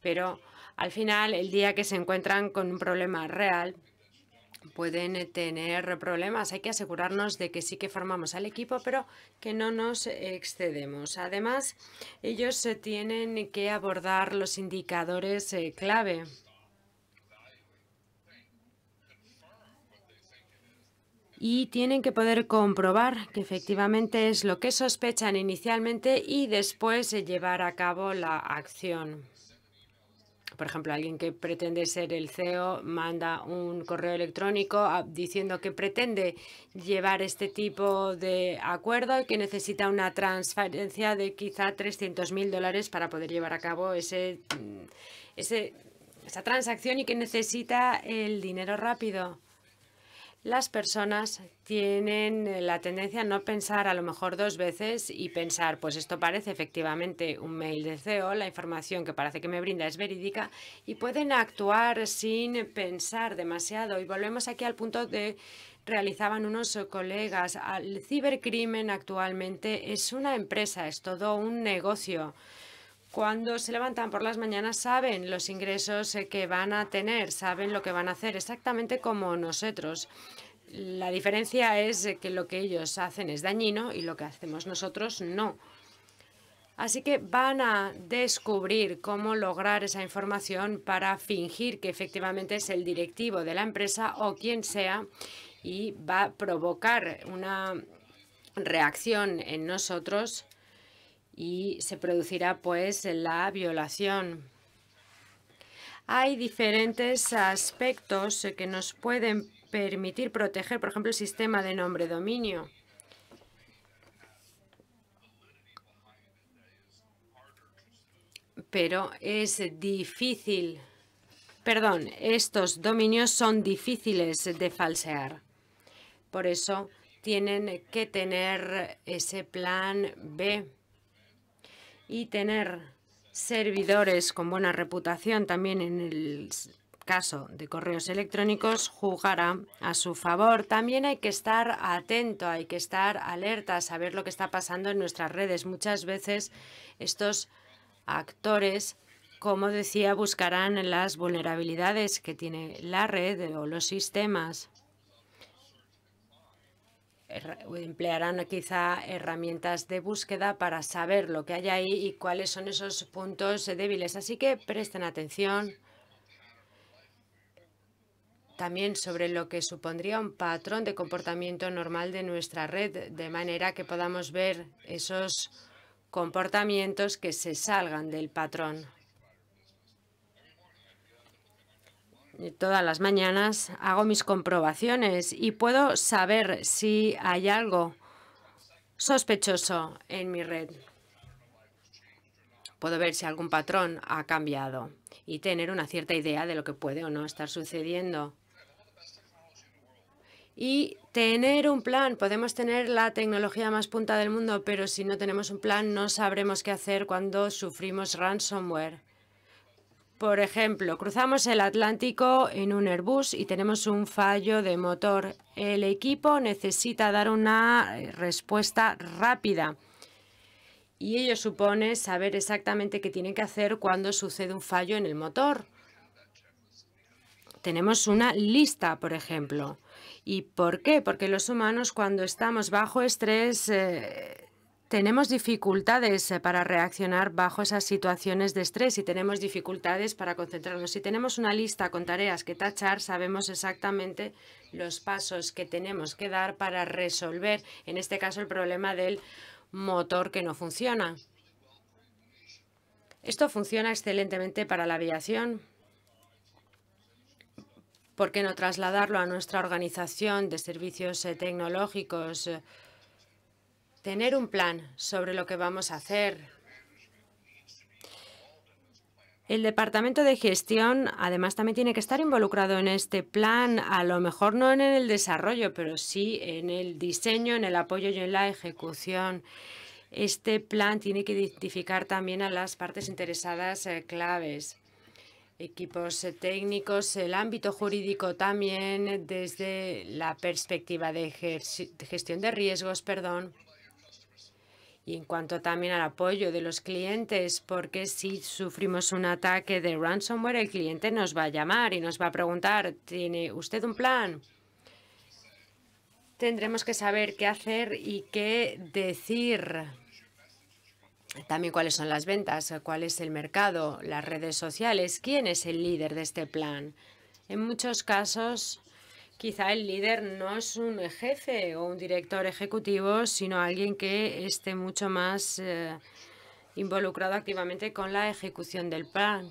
pero al final, el día que se encuentran con un problema real, pueden eh, tener problemas. Hay que asegurarnos de que sí que formamos al equipo, pero que no nos excedemos. Además, ellos eh, tienen que abordar los indicadores eh, clave. y tienen que poder comprobar que efectivamente es lo que sospechan inicialmente y después llevar a cabo la acción. Por ejemplo, alguien que pretende ser el CEO manda un correo electrónico ah, diciendo que pretende llevar este tipo de acuerdo y que necesita una transferencia de quizá 300.000 dólares para poder llevar a cabo mm, ese, esa transacción y que necesita el dinero rápido las personas tienen eh, la tendencia a no pensar a lo mejor dos veces y pensar, pues esto parece efectivamente un mail de CEO, la información que parece que me brinda es verídica y pueden actuar sin pensar demasiado. Y volvemos aquí al punto de realizaban unos colegas. El cibercrimen actualmente es una empresa, es todo un negocio cuando se levantan por las mañanas saben los ingresos eh, que van a tener, saben lo que van a hacer, exactamente como nosotros. La diferencia es eh, que lo que ellos hacen es dañino y lo que hacemos nosotros no. Así que van a descubrir cómo lograr esa información para fingir que efectivamente es el directivo de la empresa o quien sea y va a provocar una reacción en nosotros y se producirá pues la violación. Hay diferentes aspectos que nos pueden permitir proteger, por ejemplo, el sistema de nombre dominio. Pero es difícil, perdón, estos dominios son difíciles de falsear. Por eso tienen que tener ese plan B y tener servidores con buena reputación también en el caso de correos electrónicos jugará a su favor. También hay que estar atento, hay que estar alerta, saber lo que está pasando en nuestras redes. Muchas veces estos actores, como decía, buscarán las vulnerabilidades que tiene la red o los sistemas emplearán quizá herramientas de búsqueda para saber lo que hay ahí y cuáles son esos puntos débiles. Así que presten atención también sobre lo que supondría un patrón de comportamiento normal de nuestra red, de manera que podamos ver esos comportamientos que se salgan del patrón. todas las mañanas hago mis comprobaciones y puedo saber si hay algo sospechoso en mi red. Puedo ver si algún patrón ha cambiado y tener una cierta idea de lo que puede o no estar sucediendo. Y tener un plan. Podemos tener la tecnología más punta del mundo, pero si no tenemos un plan no sabremos qué hacer cuando sufrimos ransomware. Por ejemplo, cruzamos el Atlántico en un Airbus y tenemos un fallo de motor. El equipo necesita dar una eh, respuesta rápida y ello supone saber exactamente qué tienen que hacer cuando sucede un fallo en el motor. Tenemos una lista, por ejemplo. ¿Y por qué? Porque los humanos cuando estamos bajo estrés eh, tenemos dificultades eh, para reaccionar bajo esas situaciones de estrés y tenemos dificultades para concentrarnos. Si tenemos una lista con tareas que tachar, sabemos exactamente los pasos que tenemos que dar para resolver, en este caso, el problema del motor que no funciona. Esto funciona excelentemente para la aviación. ¿Por qué no trasladarlo a nuestra organización de servicios eh, tecnológicos? Eh, Tener un plan sobre lo que vamos a hacer. El departamento de gestión además también tiene que estar involucrado en este plan, a lo mejor no en el desarrollo, pero sí en el diseño, en el apoyo y en la ejecución. Este plan tiene que identificar también a las partes interesadas eh, claves equipos eh, técnicos, el ámbito jurídico también desde la perspectiva de gestión de riesgos, perdón, y en cuanto también al apoyo de los clientes, porque si sufrimos un ataque de ransomware, el cliente nos va a llamar y nos va a preguntar, ¿tiene usted un plan? Tendremos que saber qué hacer y qué decir. También cuáles son las ventas, cuál es el mercado, las redes sociales, quién es el líder de este plan. En muchos casos Quizá el líder no es un jefe o un director ejecutivo, sino alguien que esté mucho más eh, involucrado activamente con la ejecución del plan.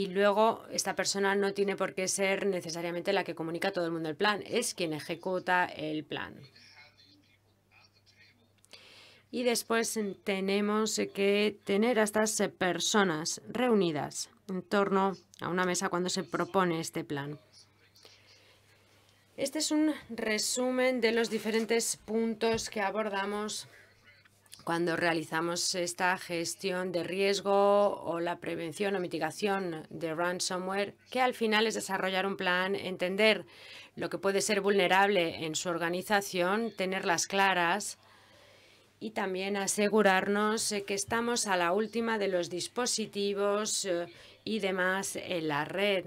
Y luego esta persona no tiene por qué ser necesariamente la que comunica a todo el mundo el plan, es quien ejecuta el plan. Y después tenemos que tener a estas eh, personas reunidas en torno a una mesa cuando se propone este plan. Este es un resumen de los diferentes puntos que abordamos cuando realizamos esta gestión de riesgo o la prevención o mitigación de ransomware, que al final es desarrollar un plan, entender lo que puede ser vulnerable en su organización, tenerlas claras y también asegurarnos eh, que estamos a la última de los dispositivos eh, y demás en la red.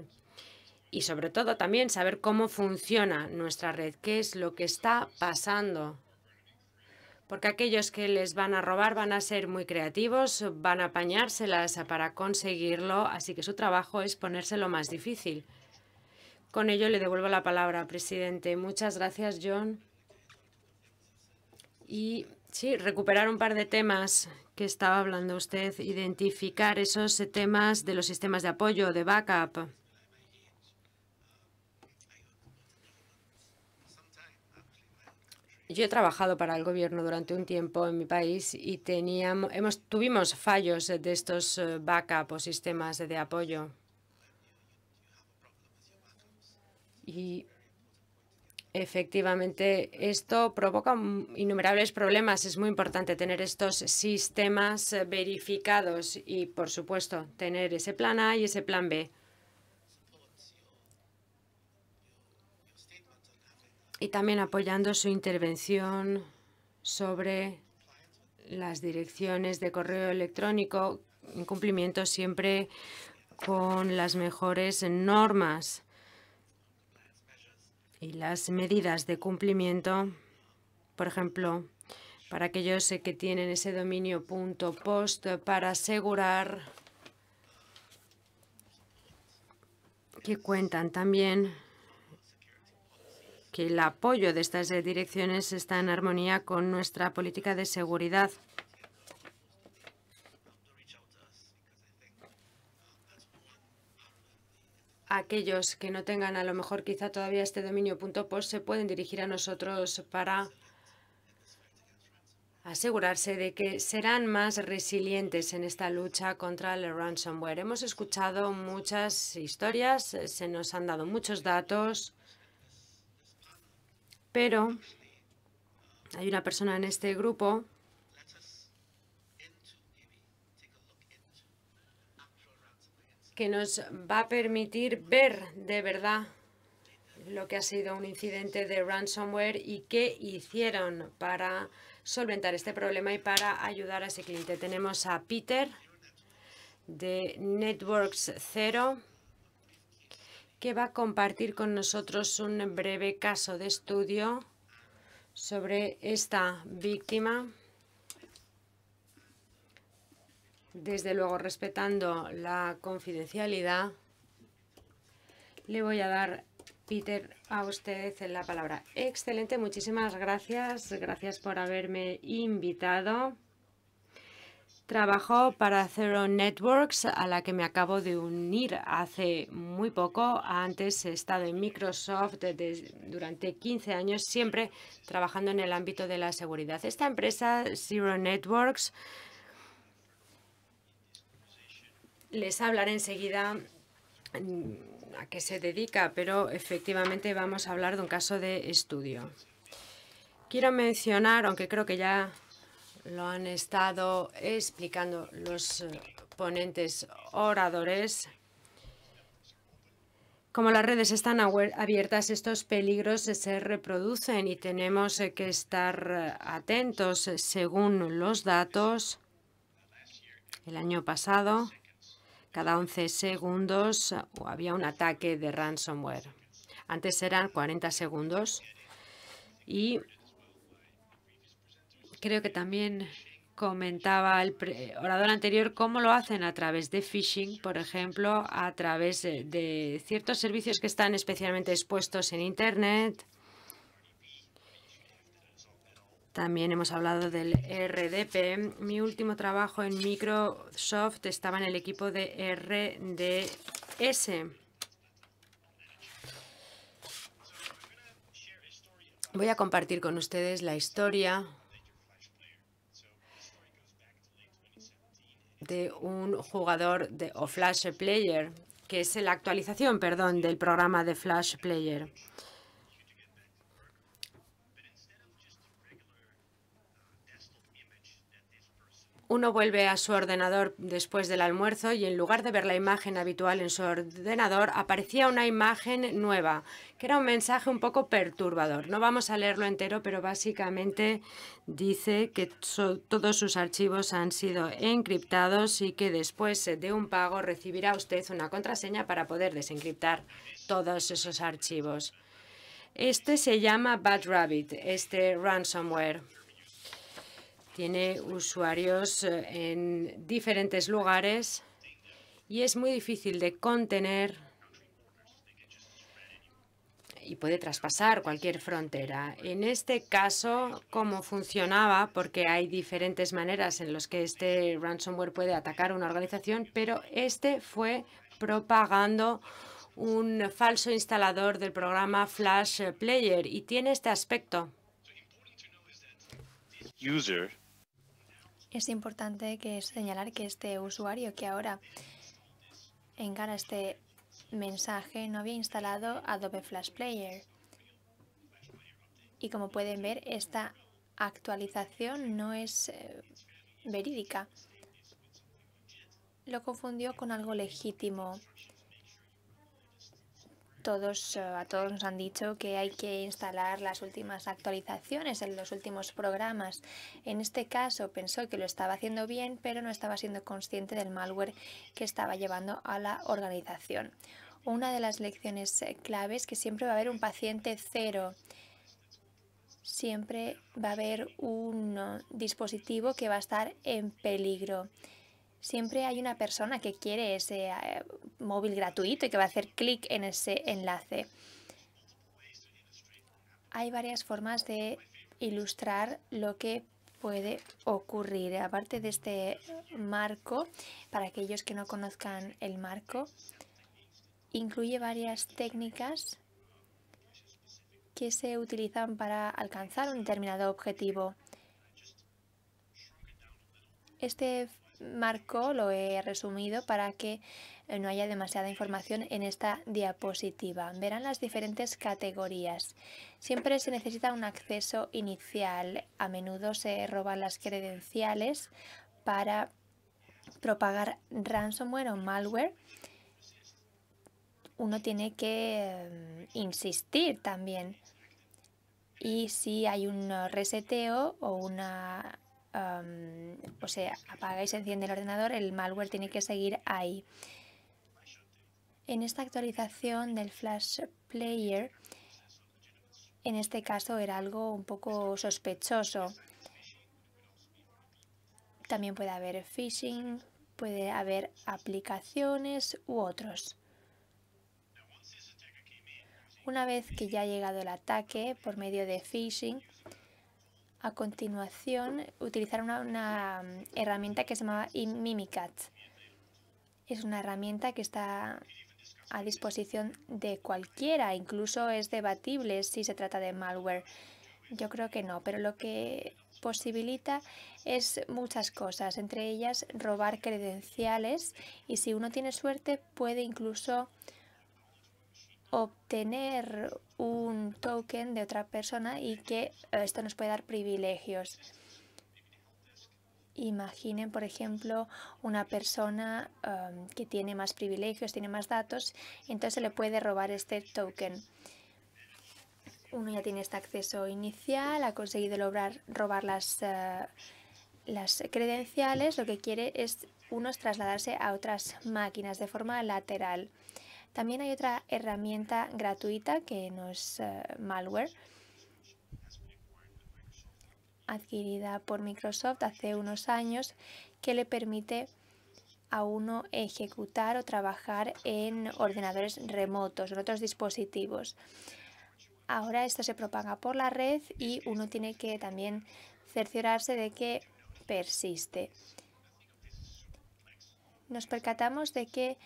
Y sobre todo también saber cómo funciona nuestra red, qué es lo que está pasando. Porque aquellos que les van a robar van a ser muy creativos, van a apañárselas para conseguirlo, así que su trabajo es ponérselo más difícil. Con ello le devuelvo la palabra, presidente. Muchas gracias, John. Y Sí, recuperar un par de temas que estaba hablando usted, identificar esos eh, temas de los sistemas de apoyo, de backup. Yo he trabajado para el gobierno durante un tiempo en mi país y teníamos, tuvimos fallos eh, de estos eh, backup o sistemas de apoyo. Y Efectivamente, esto provoca innumerables problemas. Es muy importante tener estos sistemas eh, verificados y, por supuesto, tener ese plan A y ese plan B. Y también apoyando su intervención sobre las direcciones de correo electrónico en cumplimiento siempre con las mejores normas y las medidas de cumplimiento, por ejemplo, para aquellos que tienen ese dominio punto .post para asegurar que cuentan también que el apoyo de estas direcciones está en armonía con nuestra política de seguridad. aquellos que no tengan a lo mejor quizá todavía este dominio se pueden dirigir a nosotros para asegurarse de que serán más resilientes en esta lucha contra el ransomware. Hemos escuchado muchas historias, se nos han dado muchos datos, pero hay una persona en este grupo que nos va a permitir ver de verdad lo que ha sido un incidente de ransomware y qué hicieron para solventar este problema y para ayudar a ese cliente. Tenemos a Peter de Networks Zero que va a compartir con nosotros un breve caso de estudio sobre esta víctima. desde luego respetando la confidencialidad, le voy a dar, Peter, a usted la palabra. Excelente, muchísimas gracias. Gracias por haberme invitado. Trabajo para Zero Networks, a la que me acabo de unir hace muy poco. Antes he estado en Microsoft durante 15 años, siempre trabajando en el ámbito de la seguridad. Esta empresa, Zero Networks, les hablaré enseguida mm, a qué se dedica, pero efectivamente vamos a hablar de un caso de estudio. Quiero mencionar, aunque creo que ya lo han estado explicando los eh, ponentes oradores, como las redes están abiertas, estos peligros se reproducen y tenemos eh, que estar eh, atentos según los datos. El año pasado, cada 11 segundos ah, había un ataque de ransomware. Antes eran 40 segundos y creo que también comentaba el orador anterior cómo lo hacen a través de phishing, por ejemplo, a través de, de ciertos servicios que están especialmente expuestos en Internet También hemos hablado del RDP. Mi último trabajo en Microsoft estaba en el equipo de RDS. Voy a compartir con ustedes la historia de un jugador de, o Flash Player, que es la actualización, perdón, del programa de Flash Player. Uno vuelve a su ordenador después del almuerzo y en lugar de ver la imagen habitual en su ordenador, aparecía una imagen nueva, que era un mensaje un poco perturbador. No vamos a leerlo entero, pero básicamente dice que todos sus archivos han sido encriptados y que después de un pago recibirá usted una contraseña para poder desencriptar todos esos archivos. Este se llama Bad Rabbit, este ransomware. Tiene usuarios eh, en diferentes lugares y es muy difícil de contener y puede traspasar cualquier frontera. En este caso, cómo funcionaba, porque hay diferentes maneras en las que este ransomware puede atacar una organización, pero este fue propagando un falso instalador del programa Flash Player y tiene este aspecto. Es importante que señalar que este usuario que ahora encara este mensaje no había instalado Adobe Flash Player. Y como pueden ver, esta actualización no es eh, verídica. Lo confundió con algo legítimo eh, a todos nos han dicho que hay que instalar las últimas actualizaciones en los últimos programas. En este caso pensó que lo estaba haciendo bien, pero no estaba siendo consciente del malware que estaba llevando a la organización. Una de las lecciones eh, claves es que siempre va a haber un paciente cero siempre va a haber un eh, dispositivo que va a estar en peligro siempre hay una persona que quiere ese eh, móvil gratuito y que va a hacer clic en ese enlace. Hay varias formas de ilustrar lo que puede ocurrir. Aparte de este marco, para aquellos que no conozcan el marco, incluye varias técnicas que se utilizan para alcanzar un determinado objetivo. Este marco lo he resumido para que eh, no haya demasiada información en esta diapositiva. Verán las diferentes categorías. Siempre se necesita un acceso inicial. A menudo se roban las credenciales para propagar ransomware o malware. Uno tiene que mm, insistir también. Y si hay un reseteo o una o sea, apaga y se enciende el ordenador, el malware tiene que seguir ahí. En esta actualización del Flash Player, en este caso era algo un poco sospechoso. También puede haber phishing, puede haber aplicaciones u otros. Una vez que ya ha llegado el ataque por medio de phishing, a continuación utilizar una, una, herramienta que se llamaba Mimicat. Es una herramienta que está a disposición de cualquiera, incluso es debatible si se trata de malware. Yo creo que no, pero lo que posibilita es muchas cosas, entre ellas robar credenciales y si uno tiene suerte puede incluso obtener un token de otra persona y que esto nos puede dar privilegios. Imaginen, por ejemplo, una persona um, que tiene más privilegios, tiene más datos, entonces se le puede robar este token. Uno ya tiene este acceso inicial, ha conseguido lograr robar las, eh, las credenciales, lo que quiere es uno trasladarse a otras máquinas de forma lateral. También hay otra herramienta gratuita que no es eh, malware, adquirida por Microsoft hace unos años, que le permite a uno ejecutar o trabajar en ordenadores remotos, en otros dispositivos. Ahora esto se propaga por la red y uno tiene que también cerciorarse de que persiste. Nos percatamos de que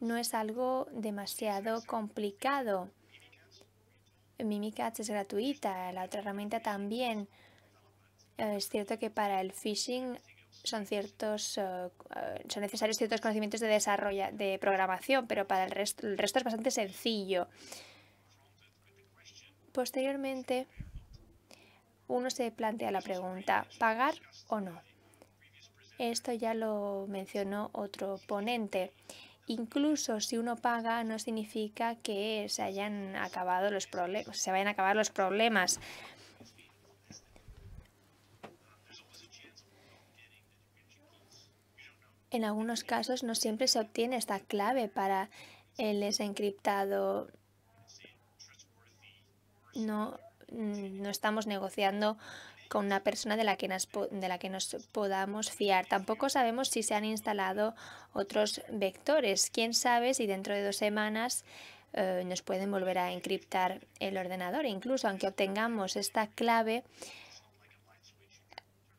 no es algo demasiado complicado. Mimikatz es gratuita, la otra herramienta también. Eh, es cierto que para el phishing son eh, eh, son necesarios ciertos conocimientos de desarrollo de programación, pero para el resto el resto es bastante sencillo. Posteriormente uno se plantea la pregunta, ¿pagar o no? Esto ya lo mencionó otro ponente incluso si uno paga no significa que se hayan acabado los problemas, se vayan a acabar los problemas. En algunos casos no siempre se obtiene esta clave para el desencriptado. No, mm, no estamos negociando con una persona de la, que nos, de la que nos podamos fiar. Tampoco sabemos si se han instalado otros vectores. Quién sabe si dentro de dos semanas eh, nos pueden volver a encriptar el ordenador. Incluso aunque obtengamos esta clave,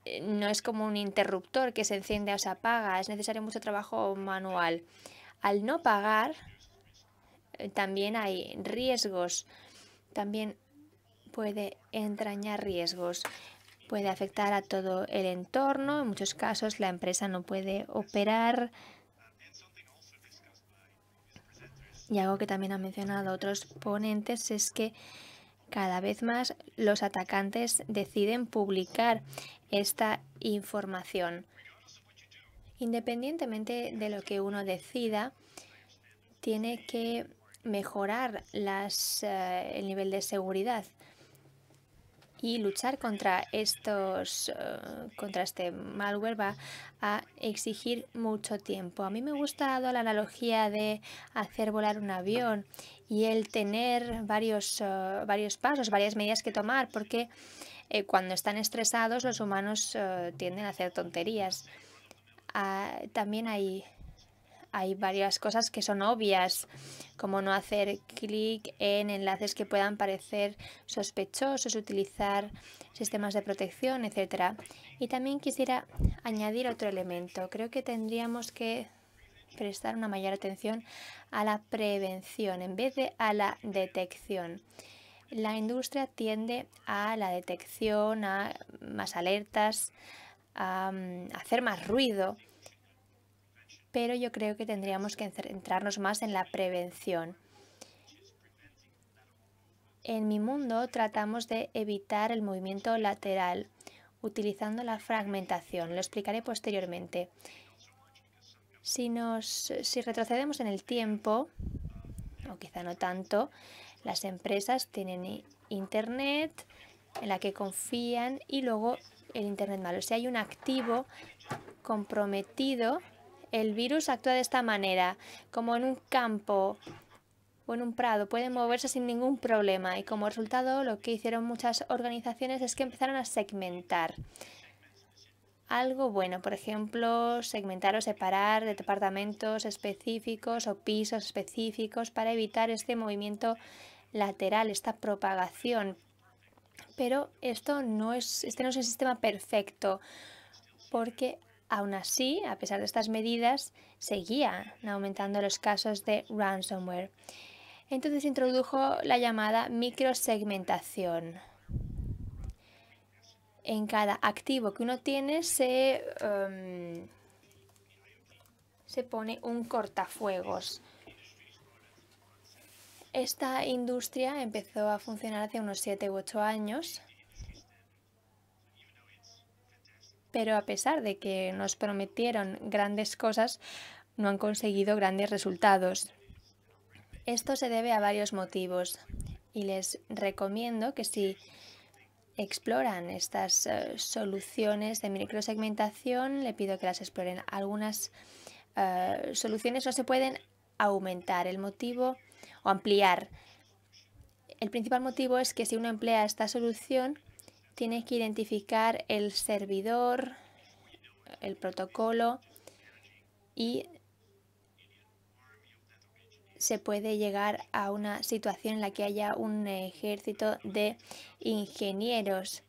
eh, no es como un interruptor que se enciende o se apaga, es necesario mucho trabajo manual. Al no pagar, eh, también hay riesgos, también puede entrañar riesgos puede afectar a todo el entorno. En muchos casos la empresa no puede operar. Y algo que también han mencionado otros ponentes es que cada vez más los atacantes deciden publicar esta información. Independientemente de lo que uno decida, tiene que mejorar eh, el nivel de seguridad y luchar contra, estos, eh, contra este malware va a exigir mucho tiempo. A mí me ha gustado la analogía de hacer volar un avión y el tener varios, eh, varios pasos, varias medidas que tomar, porque eh, cuando están estresados los humanos tienden a hacer tonterías. Ah, también hay hay varias cosas que son obvias, como no hacer clic en enlaces que puedan parecer sospechosos, utilizar sistemas de protección, etc. Y también quisiera añadir otro elemento. Creo que tendríamos que prestar una mayor atención a la prevención en vez de a la detección. La industria tiende a la detección, a más alertas, a mm, hacer más ruido pero yo creo que tendríamos que centrarnos más en la prevención. En mi mundo tratamos de evitar el movimiento lateral utilizando la fragmentación. Lo explicaré posteriormente. Si, si retrocedemos en el tiempo, o quizá no tanto, las empresas tienen Internet en la que confían y luego el Internet malo. si hay un activo comprometido el virus actúa de esta manera, como en un campo o en un prado, puede moverse sin ningún problema y como resultado lo que hicieron muchas organizaciones es que empezaron a segmentar. Algo bueno, por ejemplo, segmentar o separar de departamentos específicos o pisos específicos para evitar este movimiento lateral, esta propagación. Pero esto no es, este no es un sistema perfecto porque Aún así, a pesar de estas medidas, seguían aumentando los casos de ransomware. Entonces introdujo la llamada microsegmentación. En cada activo que uno tiene se, em, se pone un cortafuegos. Esta industria empezó a funcionar hace unos 7 u 8 años pero a pesar de que nos prometieron grandes cosas, no han conseguido grandes resultados. Esto se debe a varios motivos y les recomiendo que si exploran estas eh, soluciones de microsegmentación, le pido que las exploren. Algunas eh, soluciones no se pueden aumentar el motivo o ampliar. El principal motivo es que si uno emplea esta solución, Tienes que identificar el servidor, el protocolo y se puede llegar a una situación en la que haya un ejército de ingenieros.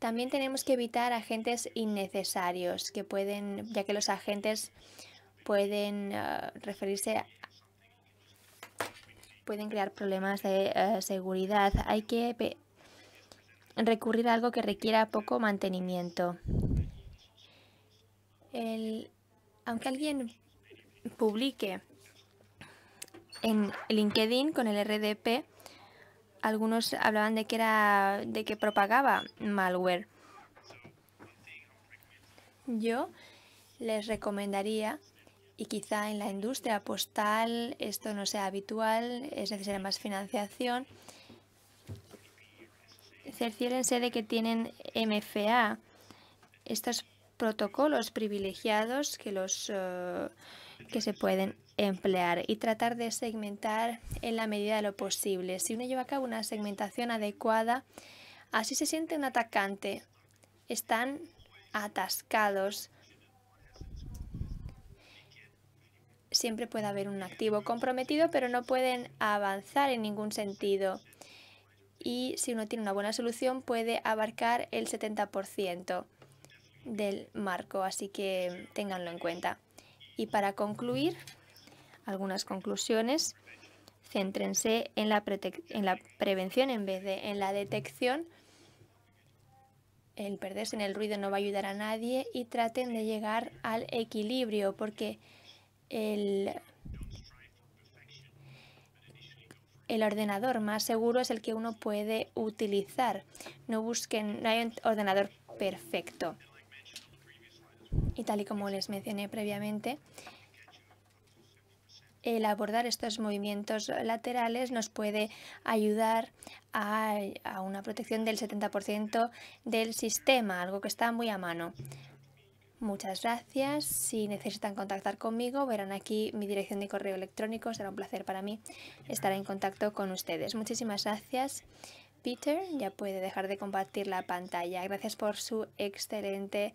También tenemos que evitar agentes innecesarios, que pueden, ya que los agentes pueden eh, referirse a pueden crear problemas de eh, seguridad. Hay que recurrir a algo que requiera poco mantenimiento. aunque alguien publique en LinkedIn con el RDP, algunos hablaban de que era de que propagaba malware. Yo les recomendaría y quizá en la industria postal esto no sea habitual, es necesaria más financiación cerciérense de que tienen MFA, estos protocolos privilegiados que, los, eh, que se pueden emplear y tratar de segmentar en la medida de lo posible. Si uno lleva a cabo una segmentación adecuada, así se siente un atacante. Están atascados. Siempre puede haber un activo comprometido, pero no pueden avanzar en ningún sentido y si uno tiene una buena solución puede abarcar el 70% del marco, así que ténganlo en cuenta. Y para concluir, algunas conclusiones. Céntrense en la, en la prevención en vez de en la detección. El perderse en el ruido no va a ayudar a nadie y traten de llegar al equilibrio porque el el ordenador más seguro es el que uno puede utilizar. No busquen, no hay un ordenador perfecto. Y tal y como les mencioné previamente, el abordar estos movimientos laterales nos puede ayudar a, a una protección del 70% del sistema, algo que está muy a mano. Muchas gracias. Si necesitan contactar conmigo, verán aquí mi dirección de correo electrónico. Será un placer para mí estar en contacto con ustedes. Muchísimas gracias. Peter ya puede dejar de compartir la pantalla. Gracias por su excelente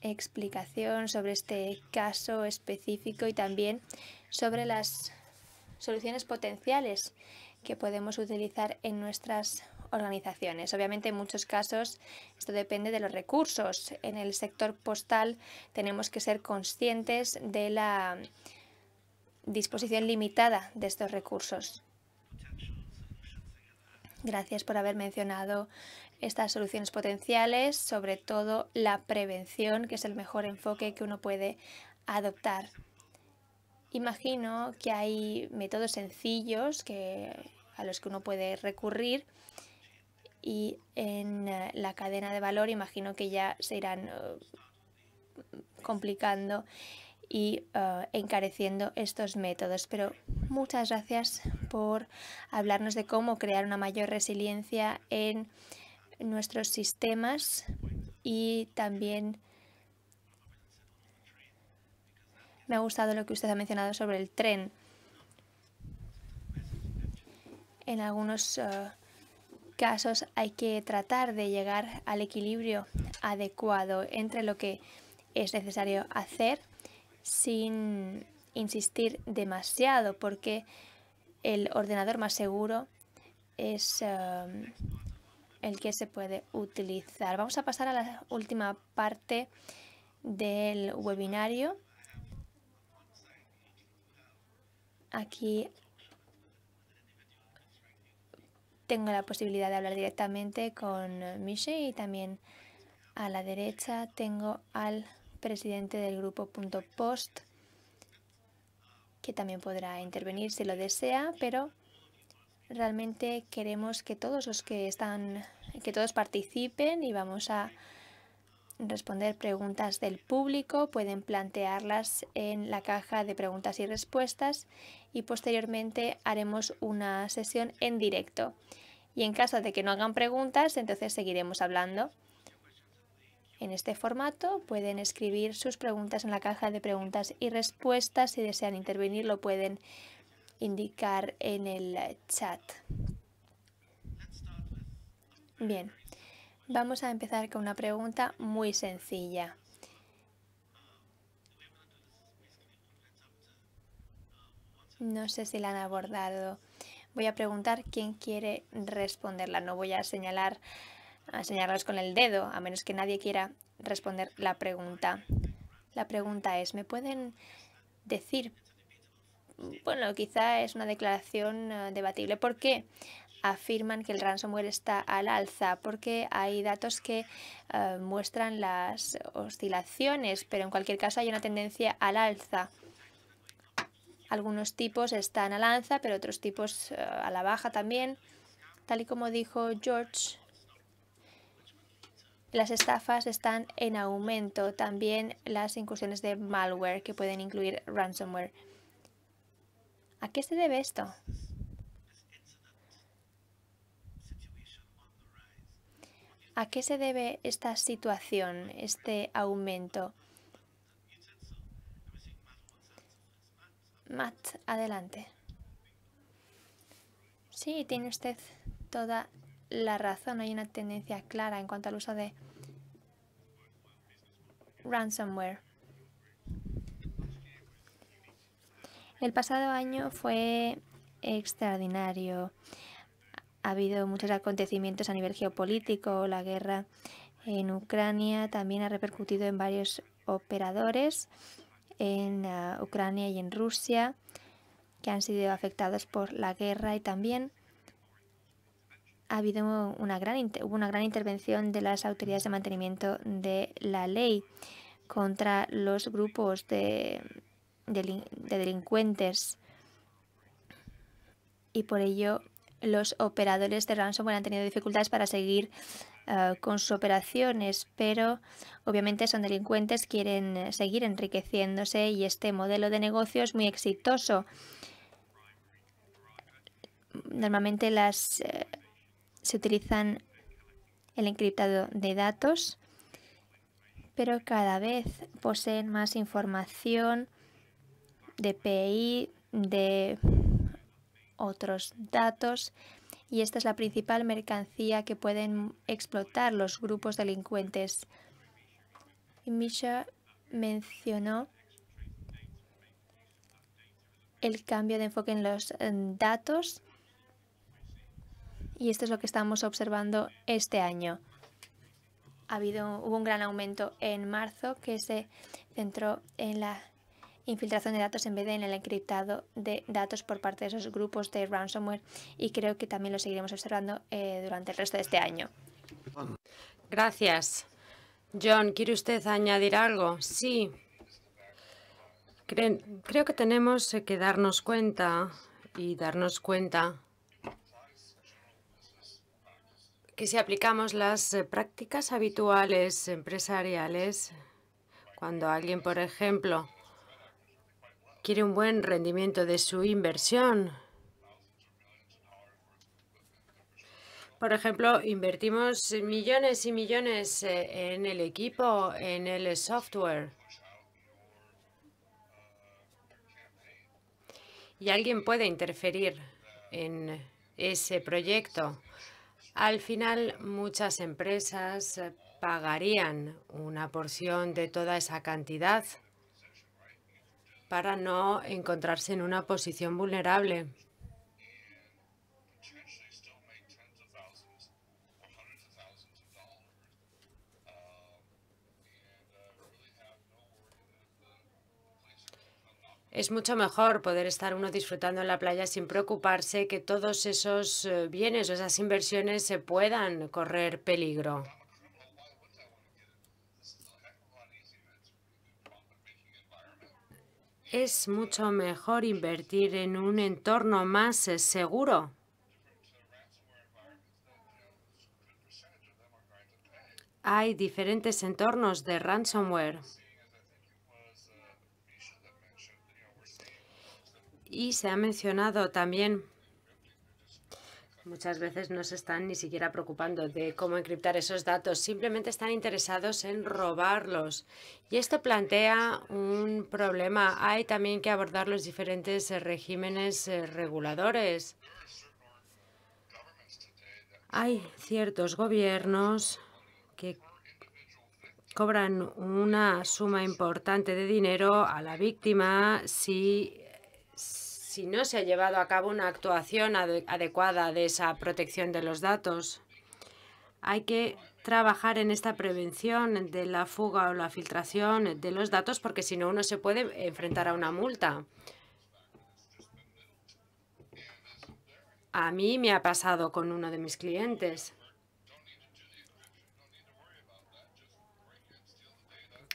explicación sobre este caso específico y también sobre las soluciones potenciales que podemos utilizar en nuestras organizaciones. Obviamente, en muchos casos, esto depende de los recursos. En el sector postal tenemos que ser conscientes de la disposición limitada de estos recursos. Gracias por haber mencionado estas soluciones potenciales, sobre todo la prevención, que es el mejor enfoque que uno puede adoptar. Imagino que hay métodos sencillos a los que uno puede recurrir y en eh, la cadena de valor imagino que ya se irán eh, complicando y eh, encareciendo estos métodos. Pero muchas gracias por hablarnos de cómo crear una mayor resiliencia en nuestros sistemas y también me ha gustado lo que usted ha mencionado sobre el tren. En algunos casos hay que tratar de llegar al equilibrio adecuado entre lo que es necesario hacer sin insistir demasiado porque el ordenador más seguro es em, el que se puede utilizar. Vamos a pasar a la última parte del webinario. Aquí tengo la posibilidad de hablar directamente con eh, Michelle y también a la derecha tengo al presidente del grupo Punto Post, que también podrá intervenir si lo desea, pero realmente queremos que todos los que están, que todos participen y vamos a responder preguntas del público. Pueden plantearlas en la caja de preguntas y respuestas y posteriormente haremos una sesión en directo. Y en caso de que no hagan preguntas, entonces seguiremos hablando. En este formato pueden escribir sus preguntas en la caja de preguntas y respuestas. Si desean intervenir lo pueden indicar en el chat. Bien, vamos a empezar con una pregunta muy sencilla. No sé si la han abordado. Voy a preguntar quién quiere responderla. No voy a señalar a señalarlos con el dedo, a menos que nadie quiera responder la pregunta. La pregunta es, ¿me pueden decir? Bueno, quizá es una declaración eh, debatible. ¿Por qué afirman que el ransomware está al alza porque hay datos que eh, muestran las oscilaciones, pero en cualquier caso hay una tendencia al alza. Algunos tipos están a lanza, pero otros tipos eh, a la baja también. Tal y como dijo George, las estafas están en aumento. También las incursiones de malware que pueden incluir ransomware. ¿A qué se debe esto? ¿A qué se debe esta situación, este aumento? Matt, adelante. Sí, tiene usted toda la razón. Hay una tendencia clara en cuanto al uso de ransomware. El pasado año fue extraordinario. Ha habido muchos acontecimientos a nivel geopolítico, la guerra en Ucrania también ha repercutido en varios operadores en ah, Ucrania y en Rusia, que han sido afectados por la guerra y también ha habido una gran, hubo una gran intervención de las autoridades de mantenimiento de la ley contra los grupos de delincuentes y por ello los operadores de ransomware han tenido dificultades para seguir eh, con sus operaciones, pero obviamente son delincuentes, quieren eh, seguir enriqueciéndose y este modelo de negocio es muy exitoso. Normalmente las eh, se utilizan el encriptado de datos, pero cada vez poseen más información de PI, de otros datos y esta es la principal mercancía que pueden explotar los grupos delincuentes. Misha mencionó el cambio de enfoque en los datos y esto es lo que estamos observando este año. Ha habido, hubo un gran aumento en marzo que se centró en la infiltración de datos en vez de en el encriptado de datos por parte de esos grupos de ransomware y creo que también lo seguiremos observando eh, durante el resto de este año. Gracias. John, ¿quiere usted añadir algo? Sí. creo que tenemos eh, que darnos cuenta y darnos cuenta que si aplicamos las eh, prácticas habituales empresariales, cuando alguien, por ejemplo, quiere un buen rendimiento de su inversión. Por ejemplo, invertimos millones y millones eh, en el equipo, en el software. Y alguien puede interferir en ese proyecto. Al final, muchas empresas eh, pagarían una porción de toda esa cantidad para no encontrarse en una posición vulnerable. Es mucho mejor poder estar uno disfrutando en la playa sin preocuparse que todos esos eh, bienes o esas inversiones se puedan correr peligro. es mucho mejor invertir en un entorno más seguro. Hay diferentes entornos de ransomware. Y se ha mencionado también muchas veces no se están ni siquiera preocupando de cómo encriptar esos datos, simplemente están interesados en robarlos. Y esto plantea un problema. Hay también que abordar los diferentes eh, regímenes eh, reguladores. Hay ciertos gobiernos que cobran una suma importante de dinero a la víctima si si no se ha llevado a cabo una actuación adecuada de esa protección de los datos. Hay que trabajar en esta prevención de la fuga o la filtración de los datos porque si no uno se puede enfrentar a una multa. A mí me ha pasado con uno de mis clientes.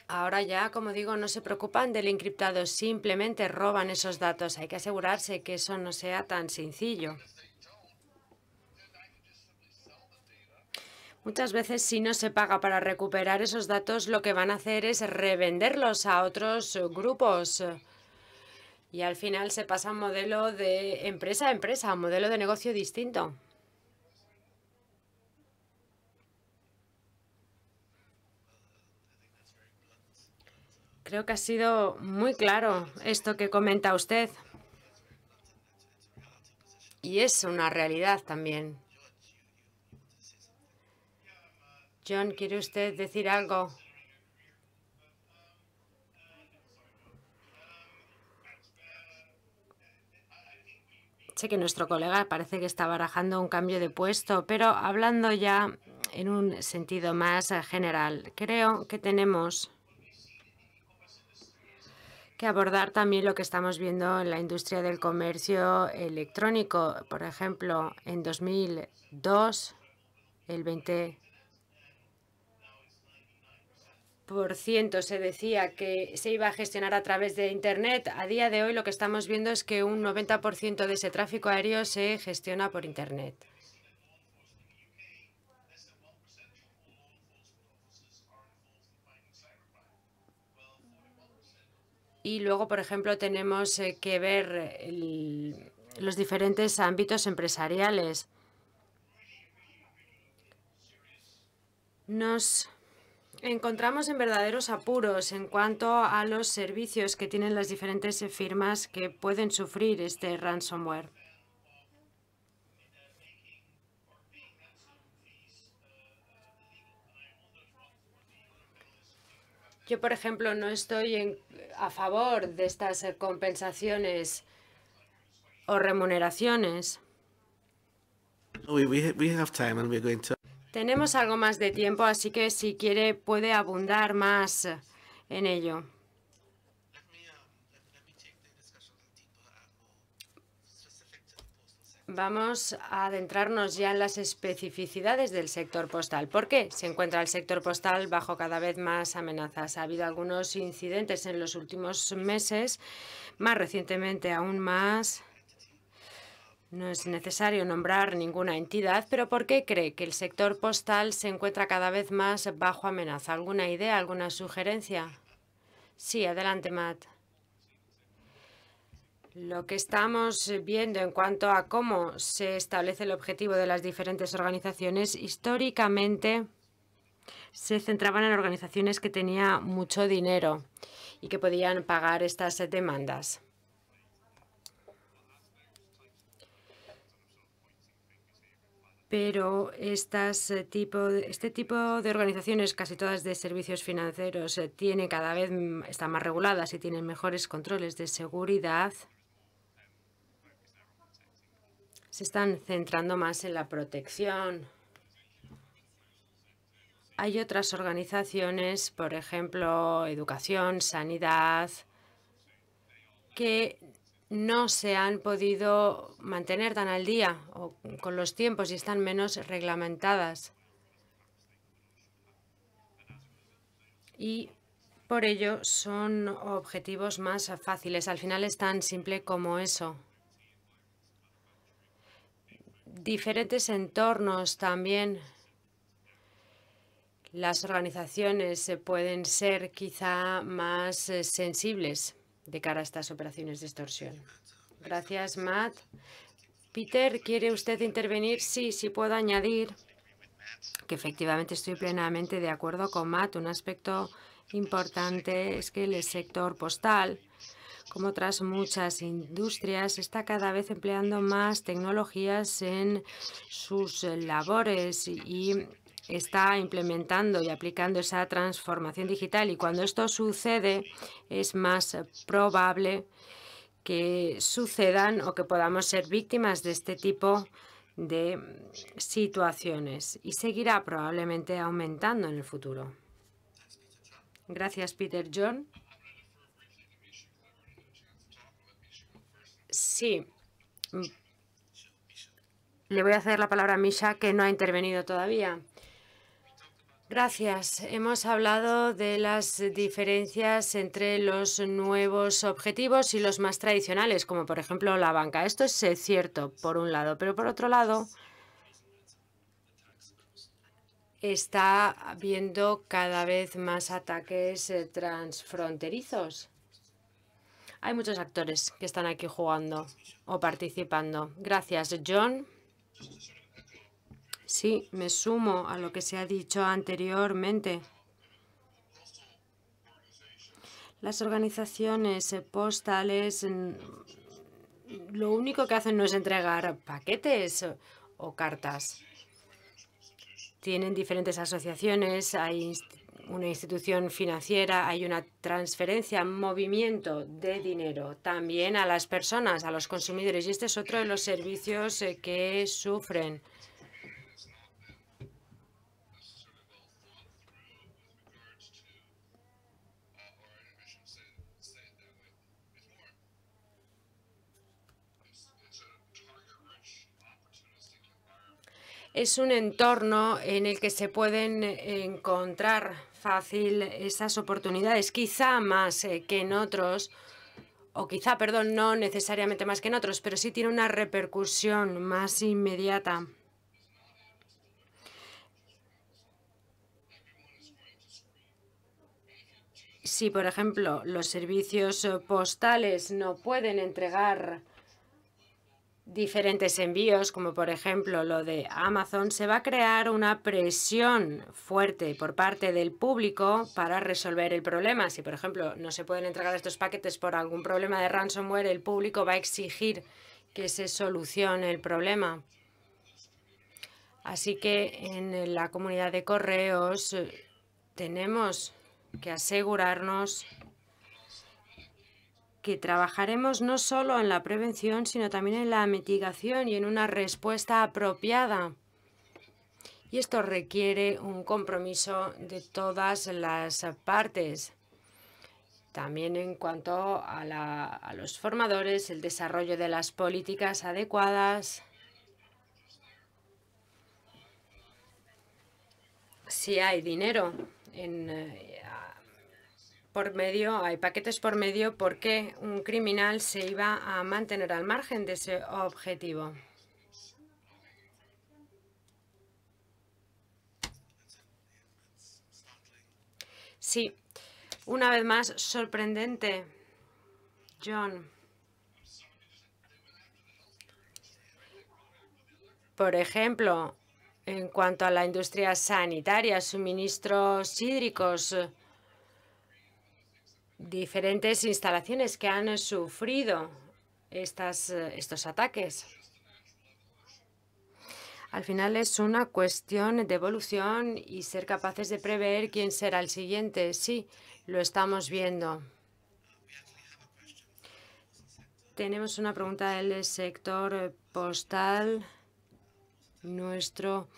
Ahora ya, como digo, no se preocupan del encriptado, simplemente roban esos datos. Hay que asegurarse que eso no sea tan sencillo. Muchas veces si no se paga para recuperar esos datos, lo que van a hacer es revenderlos a otros grupos. Y al final se pasa un modelo de empresa a empresa, un modelo de negocio distinto. Creo que ha sido muy claro esto que comenta usted. Y es una realidad también. John, ¿quiere usted decir algo? Sé que nuestro colega parece que está barajando un cambio de puesto, pero hablando ya en un sentido más general, creo que tenemos que abordar también lo que estamos viendo en la industria del comercio electrónico. Por ejemplo, en 2002, el 20 se decía que se iba a gestionar a través de Internet. A día de hoy lo que estamos viendo es que un 90% de ese tráfico aéreo se gestiona por Internet. Y luego, por ejemplo, tenemos eh, que ver eh, los diferentes ámbitos empresariales. Nos encontramos en verdaderos apuros en cuanto a los servicios que tienen las diferentes eh, firmas que pueden sufrir este ransomware. Yo, por ejemplo, no estoy a favor de estas compensaciones o remuneraciones. Tenemos algo más de tiempo, así que si quiere puede abundar más en ello. vamos a adentrarnos ya en las especificidades del sector postal. ¿Por qué se encuentra el sector postal bajo cada vez más amenazas? Ha habido algunos incidentes en los últimos meses, más recientemente aún más. No es necesario nombrar ninguna entidad, pero ¿por qué cree que el sector postal se encuentra cada vez más bajo amenaza? ¿Alguna idea, alguna sugerencia? Sí, adelante, Matt. Lo que estamos eh, viendo en cuanto a cómo se establece el objetivo de las diferentes organizaciones, históricamente se centraban en organizaciones que tenían mucho dinero y que podían pagar estas demandas. Pero eh, este tipo de organizaciones, casi todas de servicios financieros, eh, tienen cada vez mm, están más reguladas y tienen mejores controles de seguridad se están centrando más en la protección. Hay otras organizaciones, por ejemplo, educación, sanidad, que no se han podido mantener tan al día con los tiempos y están menos reglamentadas. Y por ello son objetivos más fáciles. Al final es tan simple como eso diferentes entornos también. Las organizaciones eh, pueden ser quizá más eh, sensibles de cara a estas operaciones de extorsión. Gracias, Matt. Peter, ¿quiere usted intervenir? Sí, sí puedo añadir que efectivamente estoy plenamente de acuerdo con Matt. Un aspecto importante es que el sector postal como otras muchas industrias, está cada vez empleando más tecnologías en sus eh, labores y está implementando y aplicando esa transformación digital. Y cuando esto sucede, es más probable que sucedan o que podamos ser víctimas de este tipo de situaciones y seguirá probablemente aumentando en el futuro. Gracias, Peter John. Sí. Mm. Le voy a hacer la palabra a Misha, que no ha intervenido todavía. Gracias. Hemos hablado de las diferencias entre los nuevos objetivos y los más tradicionales, como por ejemplo la banca. Esto es cierto, por un lado, pero por otro lado está habiendo cada vez más ataques eh, transfronterizos. Hay muchos actores que están aquí jugando o participando. Gracias, John. Sí, me sumo a lo que se ha dicho anteriormente. Las organizaciones postales lo único que hacen no es entregar paquetes o cartas. Tienen diferentes asociaciones, una institución financiera hay una transferencia, movimiento de dinero también a las personas, a los consumidores. Y este es otro de los servicios eh, que sufren. es un entorno en el que se pueden eh, encontrar fácil esas oportunidades, quizá más eh, que en otros, o quizá, perdón, no necesariamente más que en otros, pero sí tiene una repercusión más inmediata. Si, por ejemplo, los servicios eh, postales no pueden entregar diferentes envíos, como por ejemplo lo de Amazon, se va a crear una presión fuerte por parte del público para resolver el problema. Si, por ejemplo, no se pueden entregar estos paquetes por algún problema de ransomware, el público va a exigir que se solucione el problema. Así que en la comunidad de correos eh, tenemos que asegurarnos que trabajaremos no solo en la prevención, sino también en la mitigación y en una respuesta apropiada. Y esto requiere un compromiso de todas las partes. También en cuanto a, a los formadores, el desarrollo de las políticas adecuadas, si hay dinero en, eh, por medio, hay paquetes por medio, ¿por qué un criminal se iba a mantener al margen de ese objetivo? Sí, una vez más, sorprendente, John. Por ejemplo, en cuanto a la industria sanitaria, suministros hídricos, diferentes instalaciones que han sufrido estas, estos ataques. Al final es una cuestión de evolución y ser capaces de prever quién será el siguiente. Sí, lo estamos viendo. Tenemos una pregunta del sector postal. Nuestro.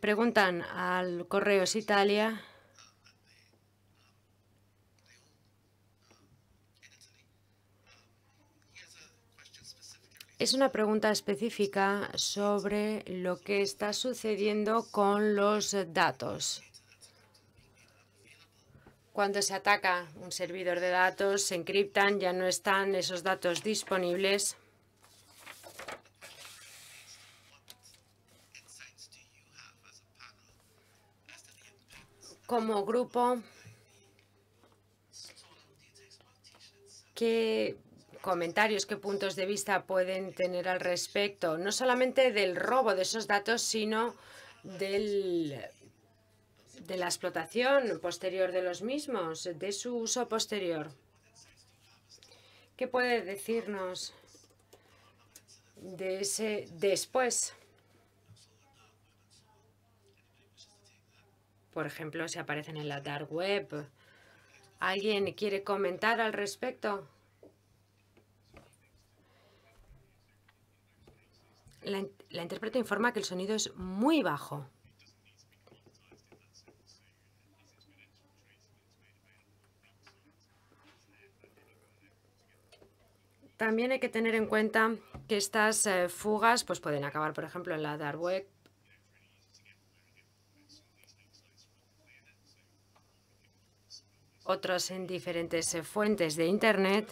Preguntan al Correos Italia Es una pregunta específica sobre lo que está sucediendo con los datos. Cuando se ataca un servidor de datos, se encriptan, ya no están esos datos disponibles. Como grupo, ¿qué comentarios, qué puntos de vista pueden tener al respecto, no solamente del robo de esos datos, sino del, de la explotación posterior de los mismos, de su uso posterior. ¿Qué puede decirnos de ese después? Por ejemplo, si aparecen en la dark web. ¿Alguien quiere comentar al respecto? La, intérprete informa que el sonido es muy bajo. También hay que tener en cuenta que estas eh, fugas pues pueden acabar, por ejemplo, en la dark web. otras en diferentes eh, fuentes de Internet.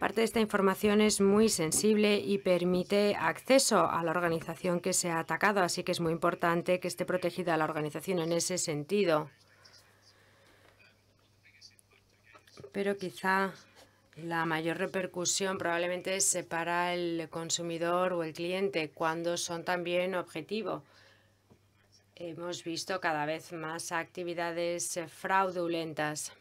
Parte de esta información es muy sensible y permite acceso a la organización que se ha atacado, así que es muy importante que esté protegida la organización en ese sentido. Pero quizá la mayor repercusión probablemente es para el consumidor o el cliente cuando son también objetivo. Hemos visto cada vez más actividades fraudulentas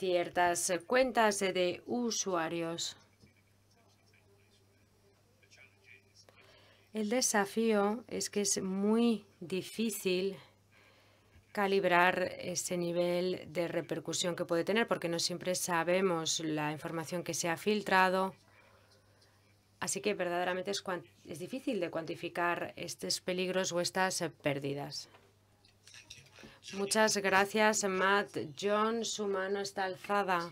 ciertas eh, cuentas de usuarios. El desafío es que es muy difícil calibrar ese nivel de repercusión que puede tener, porque no siempre sabemos la información que se ha filtrado. Así que verdaderamente es, es difícil de cuantificar estos peligros o estas eh, pérdidas. Muchas gracias, Matt. John, su mano está alzada.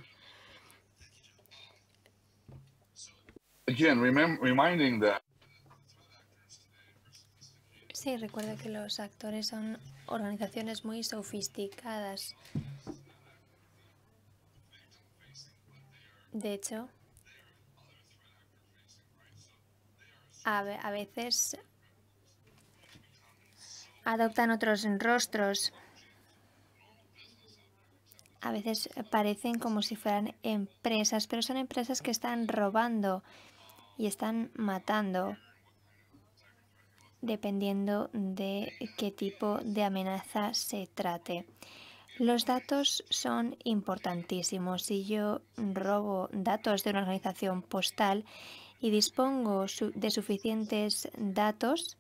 Sí, recuerda que los actores son organizaciones muy sofisticadas. De hecho, a veces adoptan otros rostros a veces parecen como si fueran empresas, pero son empresas que están robando y están matando, dependiendo de qué tipo de amenaza se trate. Los datos son importantísimos. Si yo robo datos de una organización postal y dispongo de suficientes datos,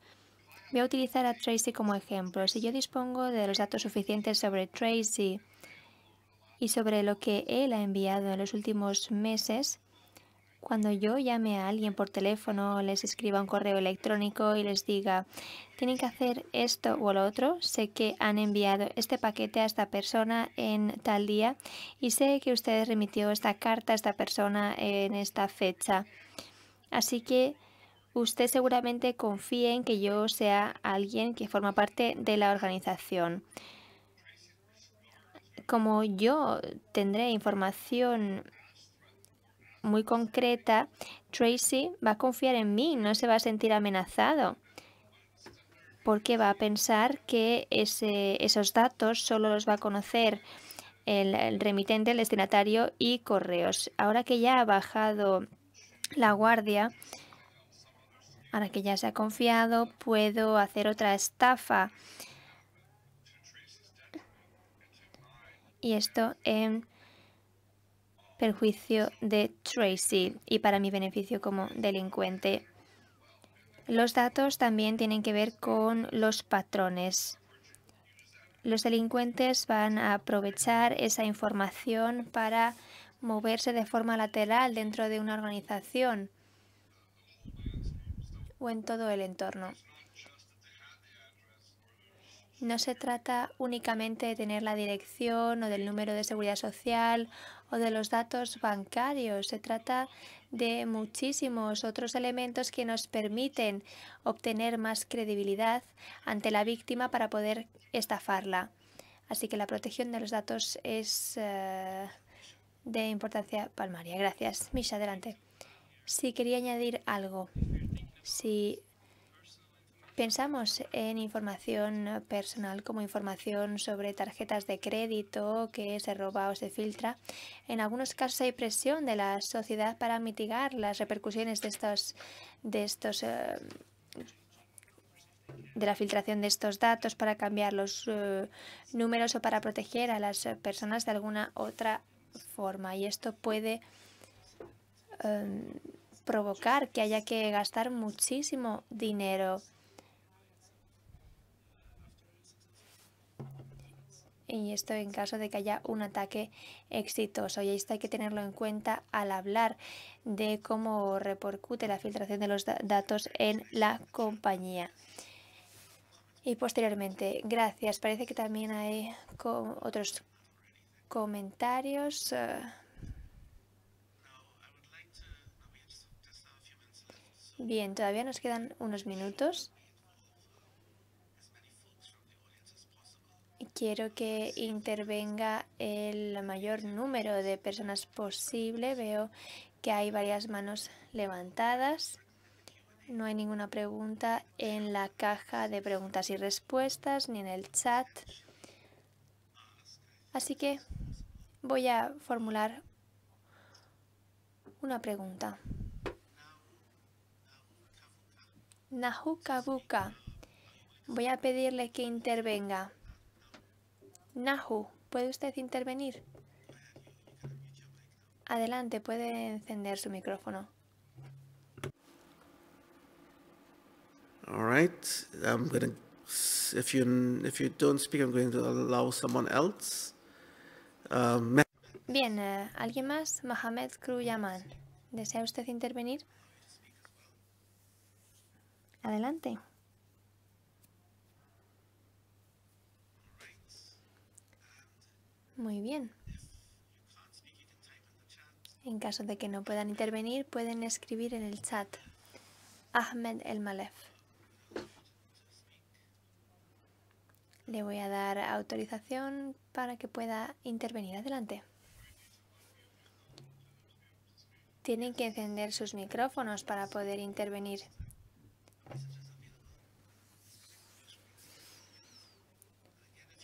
voy a utilizar a Tracy como ejemplo. Si yo dispongo de los datos suficientes sobre Tracy, y sobre lo que él ha enviado en los últimos meses, cuando yo llame a alguien por teléfono, les escriba un correo electrónico y les diga, tienen que hacer esto o lo otro, sé que han enviado este paquete a esta persona en tal día y sé que usted remitió esta carta a esta persona en esta fecha. Así que usted seguramente confía en que yo sea alguien que forma parte de la organización como yo tendré información muy concreta, Tracy va a confiar en mí, no se va a sentir amenazado, porque va a pensar que esos datos solo los va a conocer el, el remitente, el destinatario y correos. Ahora que ya ha bajado la guardia, ahora que ya se ha confiado, puedo hacer otra estafa y esto en perjuicio de Tracy y para mi beneficio como delincuente. Los datos también tienen que ver con los patrones. Los delincuentes van a aprovechar esa información para moverse de forma lateral dentro de una organización o en todo el entorno. No se trata únicamente de tener la dirección o del número de seguridad social o de los datos bancarios. Se trata de muchísimos otros elementos que nos permiten obtener más credibilidad ante la víctima para poder estafarla. Así que la protección de los datos es eh, de importancia palmaria. Gracias. Misha, adelante. Si quería añadir algo. Pensamos en información personal como información sobre tarjetas de crédito que se roba o se filtra. En algunos casos hay presión de la sociedad para mitigar las repercusiones de estos, de estos eh, de la filtración de estos datos para cambiar los eh, números o para proteger a las personas de alguna otra forma. Y esto puede em, provocar que haya que gastar muchísimo dinero y esto en caso de que haya un ataque exitoso. Y esto hay que tenerlo en cuenta al hablar de cómo repercute la filtración de los datos en la compañía. Y posteriormente, gracias. Parece que también hay otros comentarios. Eh. Bien, todavía nos quedan unos minutos. quiero que intervenga el mayor número de personas posible. Veo que hay varias manos levantadas. No hay ninguna pregunta en la caja de preguntas y respuestas ni en el chat. Así que voy a formular una pregunta. Nahukabuka. Voy a pedirle que intervenga. Nahu, ¿puede usted intervenir? Adelante, puede encender su micrófono. All If you don't speak, I'm going to allow someone else. Um, Bien, eh, ¿alguien más? Mohamed Kruyaman. ¿Desea usted intervenir? Adelante. Muy bien. En caso de que no puedan intervenir, pueden escribir en el chat Ahmed El Malef. Le voy a dar autorización para que pueda intervenir. Adelante. Tienen que encender sus micrófonos para poder intervenir.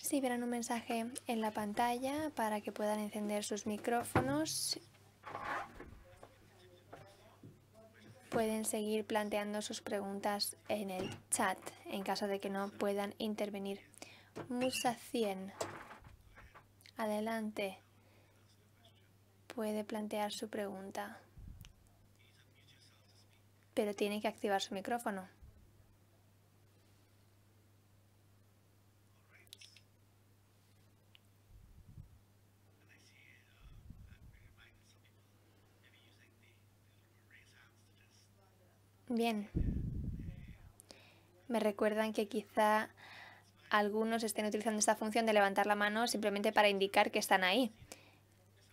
si verán un mensaje en la pantalla para que puedan encender sus micrófonos. Pueden seguir planteando sus preguntas en el chat en caso de que no puedan intervenir. Musa 100. Adelante. Puede plantear su pregunta. Pero tiene que activar su micrófono. Bien. Me recuerdan que quizá algunos estén utilizando esta función de levantar la mano simplemente para indicar que están ahí.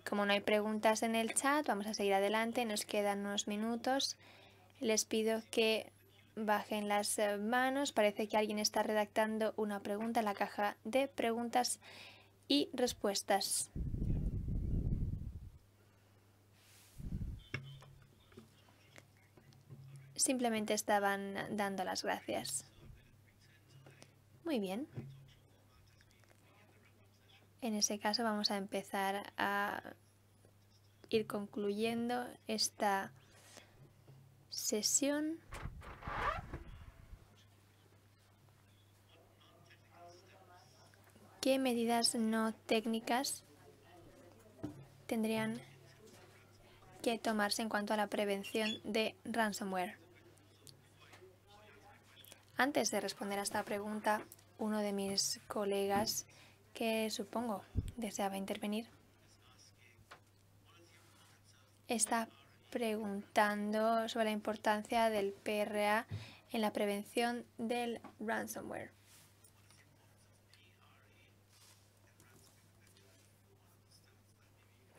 Como no hay preguntas en el chat, vamos a seguir adelante. Nos quedan unos minutos. Les pido que bajen las eh, manos. Parece que alguien está redactando una pregunta en la caja de preguntas y respuestas. Simplemente estaban dando las gracias. Muy bien. En ese caso vamos a empezar a ir concluyendo esta sesión. ¿Qué medidas no técnicas tendrían que tomarse en cuanto a la prevención de ransomware? Antes de responder a esta pregunta, uno de mis colegas, que supongo deseaba intervenir, está preguntando sobre la importancia del PRA en la prevención del ransomware.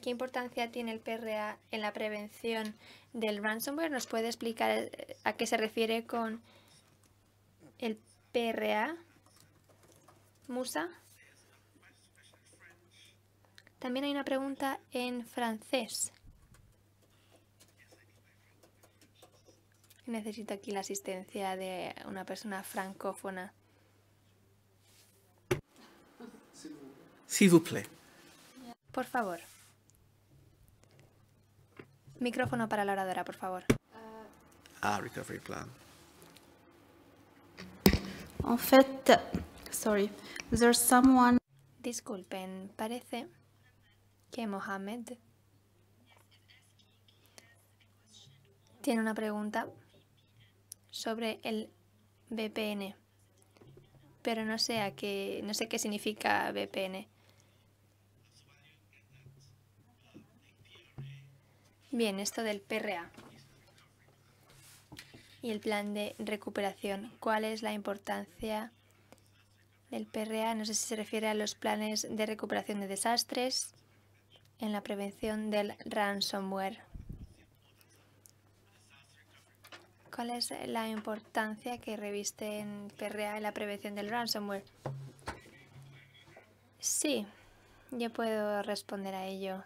¿Qué importancia tiene el PRA en la prevención del ransomware? ¿Nos puede explicar eh, a qué se refiere con el PRA, Musa. También hay una pregunta en francés. Necesito aquí la asistencia de una persona francófona. vous Por favor. Micrófono para la oradora, por favor. Ah, recovery plan. En someone. Disculpen, parece que Mohamed tiene una pregunta sobre el VPN, pero no sé a qué, no sé qué significa VPN. Bien, esto del PRA y el plan de recuperación. ¿Cuál es la importancia del PRA? No sé si se refiere a los planes de recuperación de desastres en la prevención del ransomware. ¿Cuál es la importancia que reviste en PRA en la prevención del ransomware? Sí, yo puedo responder a ello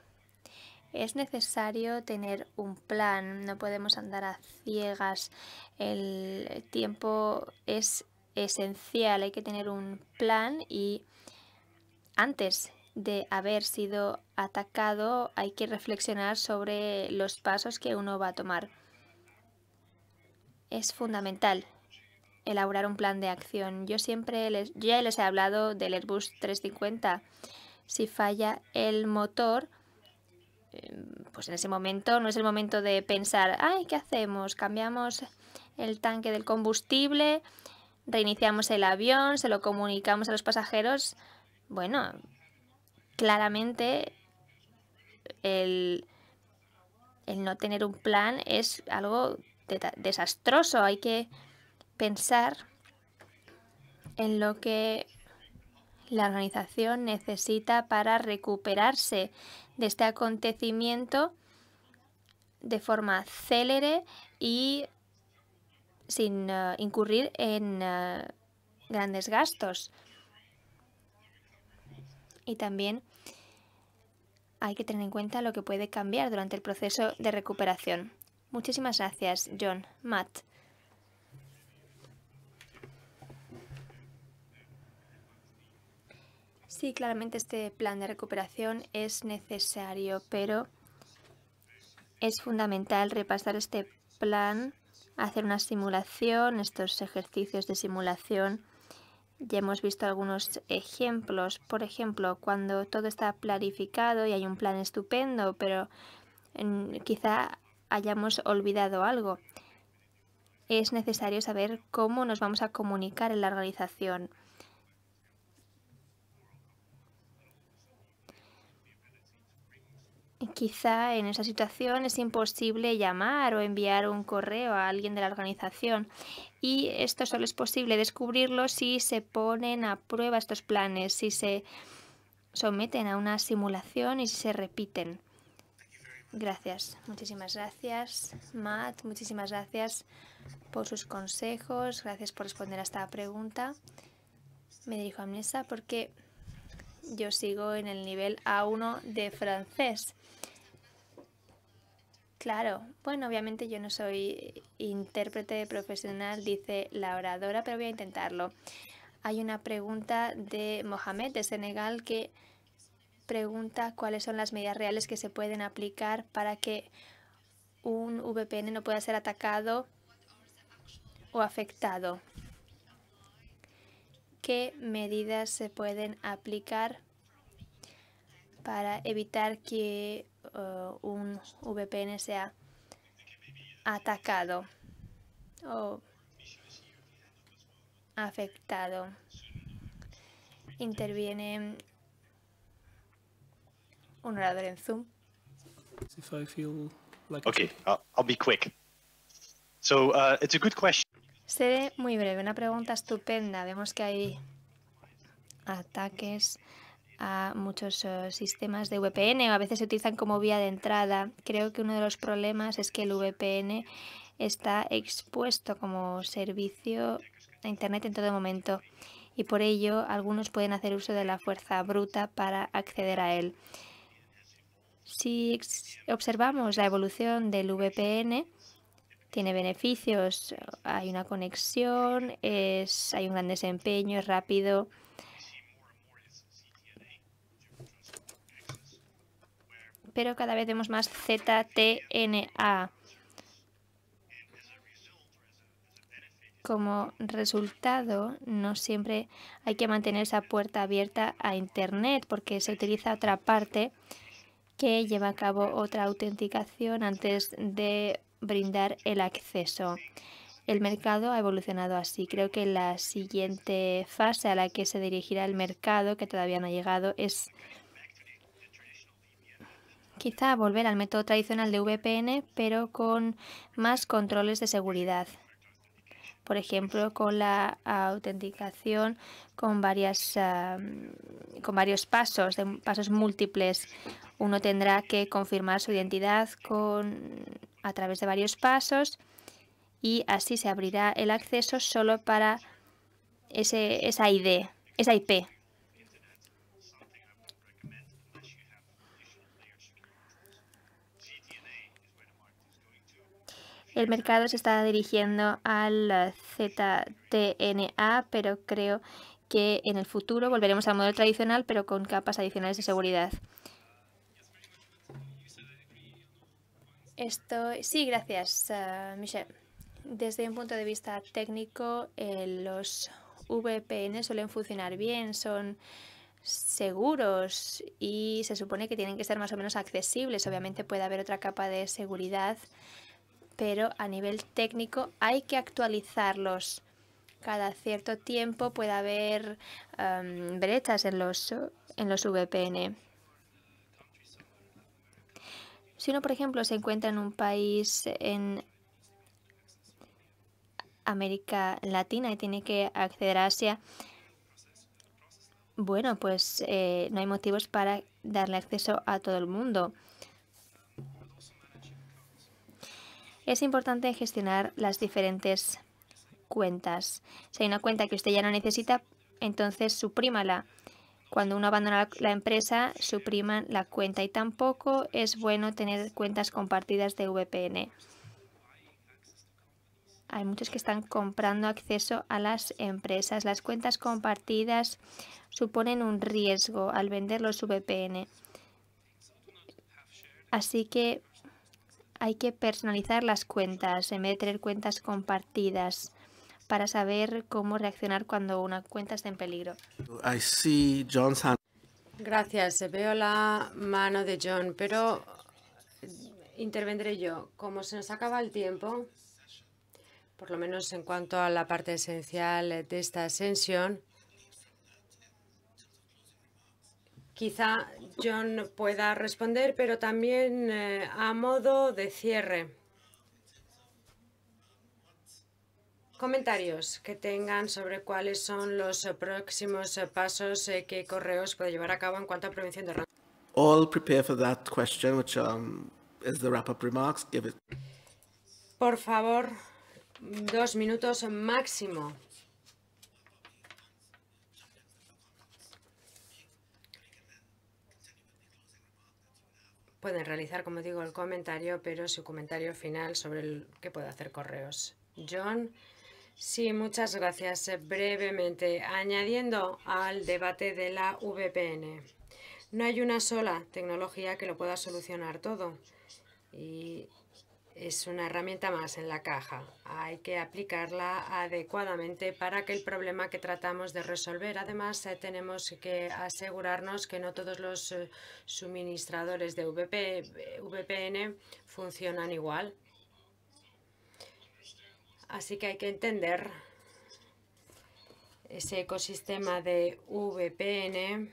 es necesario tener un plan, no podemos andar a ciegas, el tiempo es esencial, hay que tener un plan y antes de haber sido atacado hay que reflexionar sobre los pasos que uno va a tomar. Es fundamental elaborar un plan de acción. Yo siempre les, ya les he hablado del Airbus 350. Si falla el motor, pues en ese momento no es el momento de pensar, ay, ¿qué hacemos? ¿Cambiamos el tanque del combustible? ¿Reiniciamos el avión? ¿Se lo comunicamos a los pasajeros? Bueno, claramente el, no tener un plan es algo desastroso. Hay que pensar en lo que la organización necesita para recuperarse de este acontecimiento de forma célere y sin eh, incurrir en eh, grandes gastos. Y también hay que tener en cuenta lo que puede cambiar durante el proceso de recuperación. Muchísimas gracias, John. Matt. Sí, claramente este plan de recuperación es necesario, pero es fundamental repasar este plan, hacer una simulación, estos ejercicios de simulación. Ya hemos visto algunos ejemplos. Por ejemplo, cuando todo está planificado y hay un plan estupendo, pero quizá hayamos olvidado algo. Es necesario saber cómo nos vamos a comunicar en la organización. quizá en esa situación es imposible llamar o enviar un correo a alguien de la organización y esto solo es posible descubrirlo si se ponen a prueba estos planes, si se someten a una simulación y si se repiten. Gracias, muchísimas gracias Matt, muchísimas gracias por sus consejos, gracias por responder a esta pregunta. Me dirijo a Mesa porque yo sigo en el nivel A1 de francés. Claro, bueno, obviamente yo no soy intérprete profesional, dice la oradora, pero voy a intentarlo. Hay una pregunta de Mohamed de Senegal que pregunta cuáles son las medidas reales que se pueden aplicar para que un VPN no pueda ser atacado o afectado. ¿Qué medidas se pueden aplicar para evitar que eh, un VPN sea atacado o afectado. Interviene un orador en Zoom. Okay, I'll Seré muy breve, una pregunta estupenda. Vemos que hay ataques a muchos eh, sistemas de VPN o a veces se utilizan como vía de entrada. Creo que uno de los problemas es que el VPN está expuesto como servicio a Internet en todo momento y por ello algunos pueden hacer uso de la fuerza bruta para acceder a él. Si observamos la evolución del VPN, tiene beneficios, hay una conexión, hay un gran desempeño, es rápido, pero cada vez vemos más ZTNA. Como resultado, no siempre hay que mantener esa puerta abierta a Internet porque se utiliza otra parte que lleva a cabo otra autenticación antes de brindar el acceso. El mercado ha evolucionado así. Creo que la siguiente fase a la que se dirigirá el mercado, que todavía no ha llegado, es Quizá volver al método tradicional de VPN, pero con más controles de seguridad. Por ejemplo, con la autenticación con, varias, con varios pasos, de pasos múltiples. Uno tendrá que confirmar su identidad a través de varios pasos y así se abrirá el acceso solo para ese, ID, esa IP. El mercado se está dirigiendo al ZTNA, pero creo que en el futuro volveremos al modelo tradicional, pero con capas adicionales de seguridad. Esto, sí, gracias, eh, Michelle. Desde un punto de vista técnico, eh, los VPN suelen funcionar bien, son seguros y se supone que tienen que ser más o menos accesibles. Obviamente puede haber otra capa de seguridad pero a nivel técnico hay que actualizarlos. Cada cierto tiempo puede haber em, brechas en los, en los VPN. Si uno, por ejemplo, se encuentra en un país en América Latina y tiene que acceder a Asia, bueno, pues eh, no hay motivos para darle acceso a todo el mundo. Es importante gestionar las diferentes cuentas. Si hay una cuenta que usted ya no necesita, entonces suprímala. Cuando uno abandona la empresa, supriman la cuenta y tampoco es bueno tener cuentas compartidas de VPN. Hay muchos que están comprando acceso a las empresas. Las cuentas compartidas suponen un riesgo al vender los VPN. Así que hay que personalizar las cuentas en vez de tener cuentas compartidas para saber cómo reaccionar cuando una cuenta está en peligro. Gracias, veo la mano de John, pero intervendré yo. Como se nos acaba el tiempo, por lo menos en cuanto a la parte esencial de esta ascensión. Quizá John pueda responder, pero también eh, a modo de cierre. Comentarios que tengan sobre cuáles son los próximos pasos eh, que Correos puede llevar a cabo en cuanto a prevención de um, rango. Por favor, dos minutos máximo. Pueden realizar, como digo, el comentario, pero su comentario final sobre el que puede hacer correos. John, sí, muchas gracias. Brevemente, añadiendo al debate de la VPN. No hay una sola tecnología que lo pueda solucionar todo. Y es una herramienta más en la caja. Hay que aplicarla adecuadamente para que el problema que tratamos de resolver. Además, eh, tenemos que asegurarnos que no todos los eh, suministradores de VPN eh, funcionan igual. Así que hay que entender ese ecosistema de VPN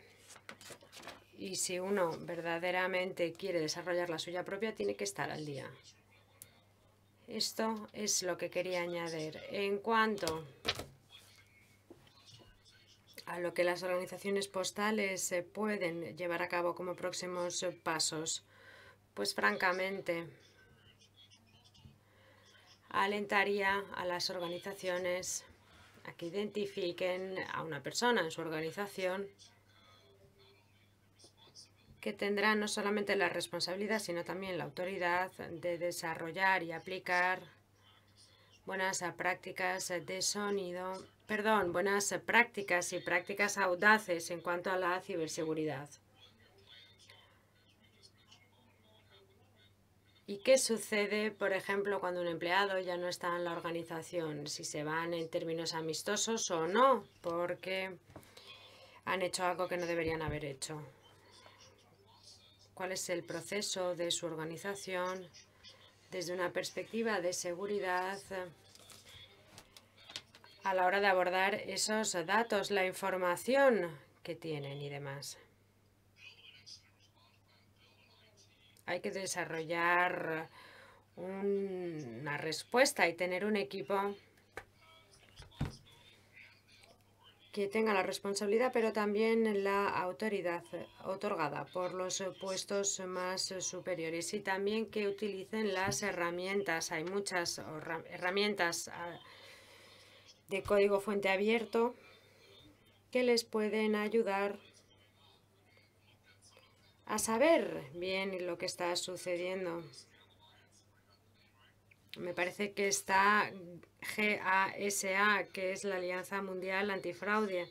y si uno verdaderamente quiere desarrollar la suya propia, tiene que estar al día. Esto es lo que quería añadir. En cuanto a lo que las organizaciones postales pueden llevar a cabo como próximos pasos, pues francamente alentaría a las organizaciones a que identifiquen a una persona en su organización que tendrá no solamente la responsabilidad, sino también la autoridad de desarrollar y aplicar buenas prácticas de sonido, perdón, buenas prácticas y prácticas audaces en cuanto a la ciberseguridad. ¿Y qué sucede, por ejemplo, cuando un empleado ya no está en la organización? Si se van en términos amistosos o no, porque han hecho algo que no deberían haber hecho cuál es el proceso de su organización desde una perspectiva de seguridad a la hora de abordar esos datos, la información que tienen y demás. Hay que desarrollar una respuesta y tener un equipo que tenga la responsabilidad, pero también la autoridad otorgada por los puestos más superiores y también que utilicen las herramientas. Hay muchas herramientas ah, de código fuente abierto que les pueden ayudar a saber bien lo que está sucediendo. Me parece que está GASA, que es la Alianza Mundial Antifraude.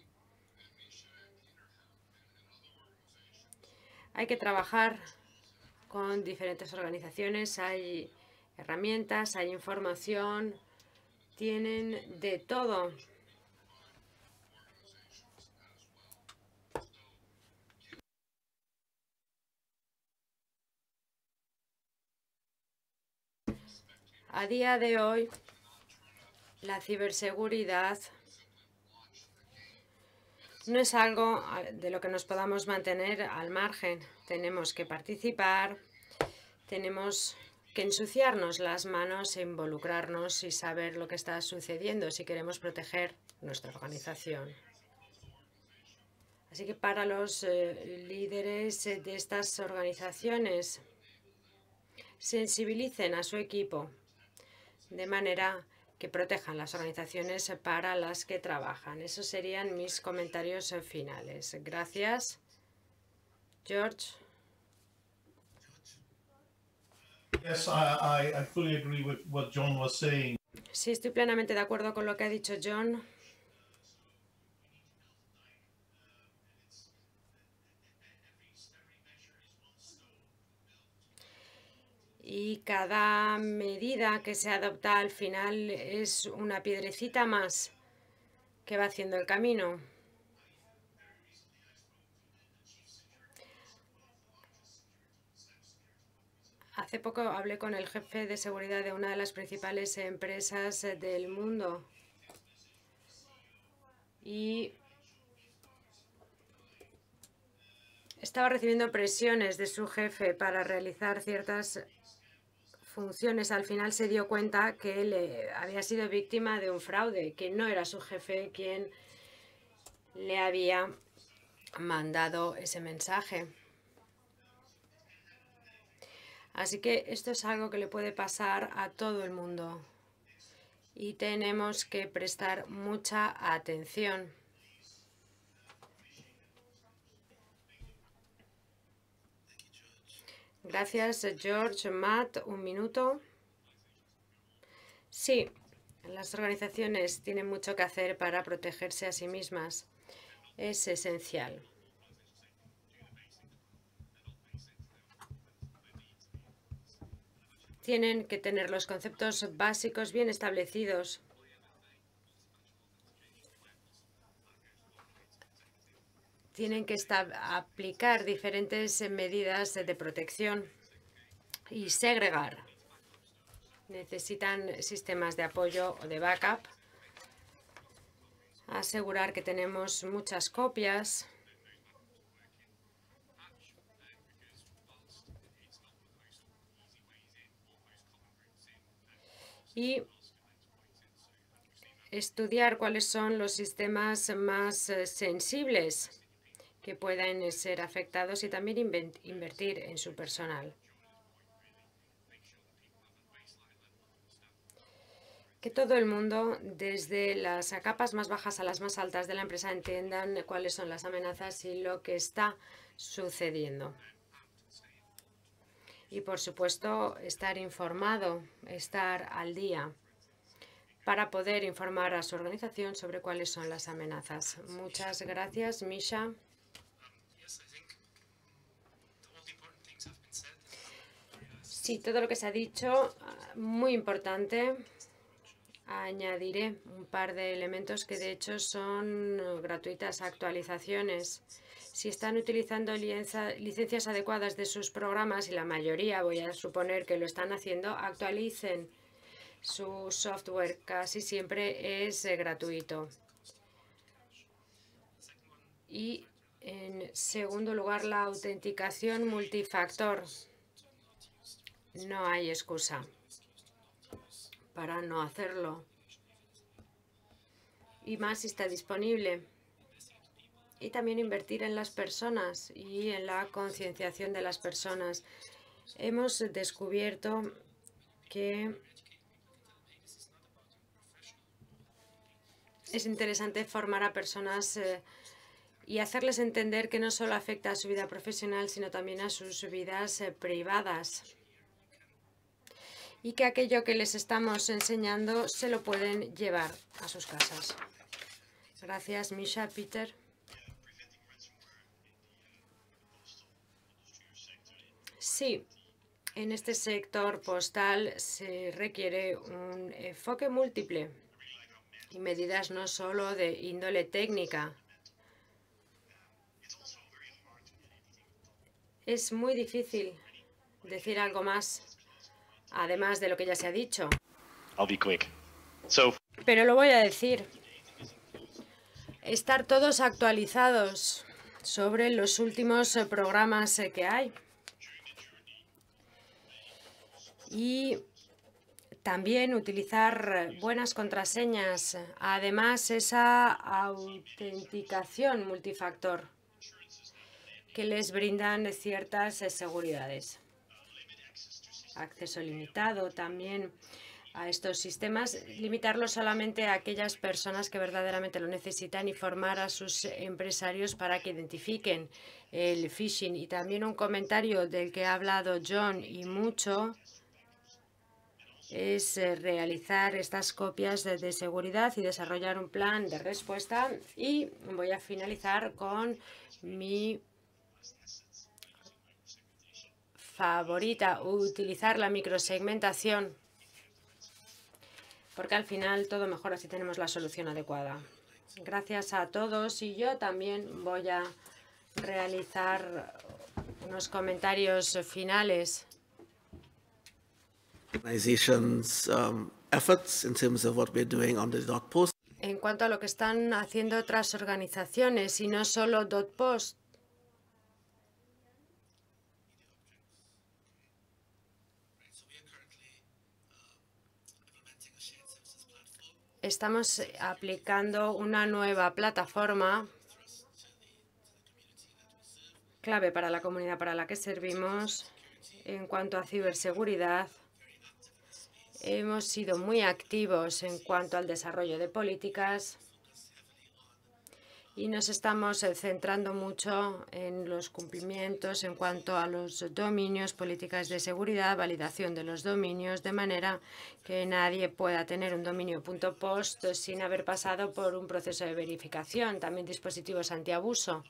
Hay que trabajar con diferentes organizaciones, hay herramientas, hay información, tienen de todo. A día de hoy, la ciberseguridad no es algo ah, de lo que nos podamos mantener al margen. Tenemos que participar, tenemos que ensuciarnos las manos, e involucrarnos y saber lo que está sucediendo si queremos proteger nuestra organización. Así que para los eh, líderes eh, de estas organizaciones, sensibilicen a su equipo de manera que protejan las organizaciones para las que trabajan. Esos serían mis comentarios finales. Gracias. George. Sí, estoy plenamente de acuerdo con lo que ha dicho John. y cada medida que se adopta al final es una piedrecita más que va haciendo el camino. Hace poco hablé con el jefe de seguridad de una de las principales empresas eh, del mundo y estaba recibiendo presiones de su jefe para realizar ciertas funciones al final se dio cuenta que él había sido víctima de un fraude, que no era su jefe quien le había mandado ese mensaje. Así que esto es algo que le puede pasar a todo el mundo y tenemos que prestar mucha atención. Gracias, George. Matt, un minuto. Sí, las organizaciones tienen mucho que hacer para protegerse a sí mismas. Es esencial. Tienen que tener los conceptos básicos bien establecidos tienen que aplicar diferentes eh, medidas eh, de protección y segregar. Necesitan sistemas de apoyo o de backup. Asegurar que tenemos muchas copias. Y estudiar cuáles son los sistemas más eh, sensibles que puedan ser afectados y también invertir en su personal. que todo el mundo, desde las capas más bajas a las más altas de la empresa, entiendan cuáles son las amenazas y lo que está sucediendo. Y, por supuesto, estar informado, estar al día para poder informar a su organización sobre cuáles son las amenazas. Muchas gracias, Misha. Sí, todo lo que se ha dicho, ah, muy importante. Añadiré un par de elementos que de hecho son uh, gratuitas actualizaciones. Si están utilizando licencias adecuadas de sus programas, y la mayoría voy a suponer que lo están haciendo, actualicen su software. Casi siempre es eh, gratuito. Y en segundo lugar, la autenticación multifactor. No hay excusa para no hacerlo. Y más si está disponible. Y también invertir en las personas y en la concienciación de las personas. Hemos descubierto que es interesante formar a personas eh, y hacerles entender que no solo afecta a su vida profesional, sino también a sus vidas eh, privadas y que aquello que les estamos enseñando se lo pueden llevar a sus casas. Gracias, Misha, Peter. Sí, en este sector postal se requiere un enfoque múltiple y medidas no solo de índole técnica. Es muy difícil decir algo más además de lo que ya se ha dicho. Pero lo voy a decir. Estar todos actualizados sobre los últimos eh, programas eh, que hay. Y también utilizar eh, buenas contraseñas. Además, esa autenticación multifactor que les brindan ciertas seguridades acceso limitado también a estos sistemas, limitarlo solamente a aquellas personas que verdaderamente lo necesitan y formar a sus empresarios para que identifiquen el phishing. Y también un comentario del que ha hablado John y mucho es eh, realizar estas copias de, de seguridad y desarrollar un plan de respuesta. Y voy a finalizar con mi favorita, utilizar la microsegmentación, porque al final todo mejora si tenemos la solución adecuada. Gracias a todos y yo también voy a realizar unos comentarios finales. En cuanto a lo que están haciendo otras organizaciones y no solo DotPost, Estamos aplicando una nueva plataforma clave para la comunidad para la que servimos en cuanto a ciberseguridad. Hemos sido muy activos en cuanto al desarrollo de políticas y nos estamos eh, centrando mucho en los cumplimientos en cuanto a los dominios, políticas de seguridad, validación de los dominios, de manera que nadie pueda tener un dominio punto .post sin haber pasado por un proceso de verificación, también dispositivos antiabuso.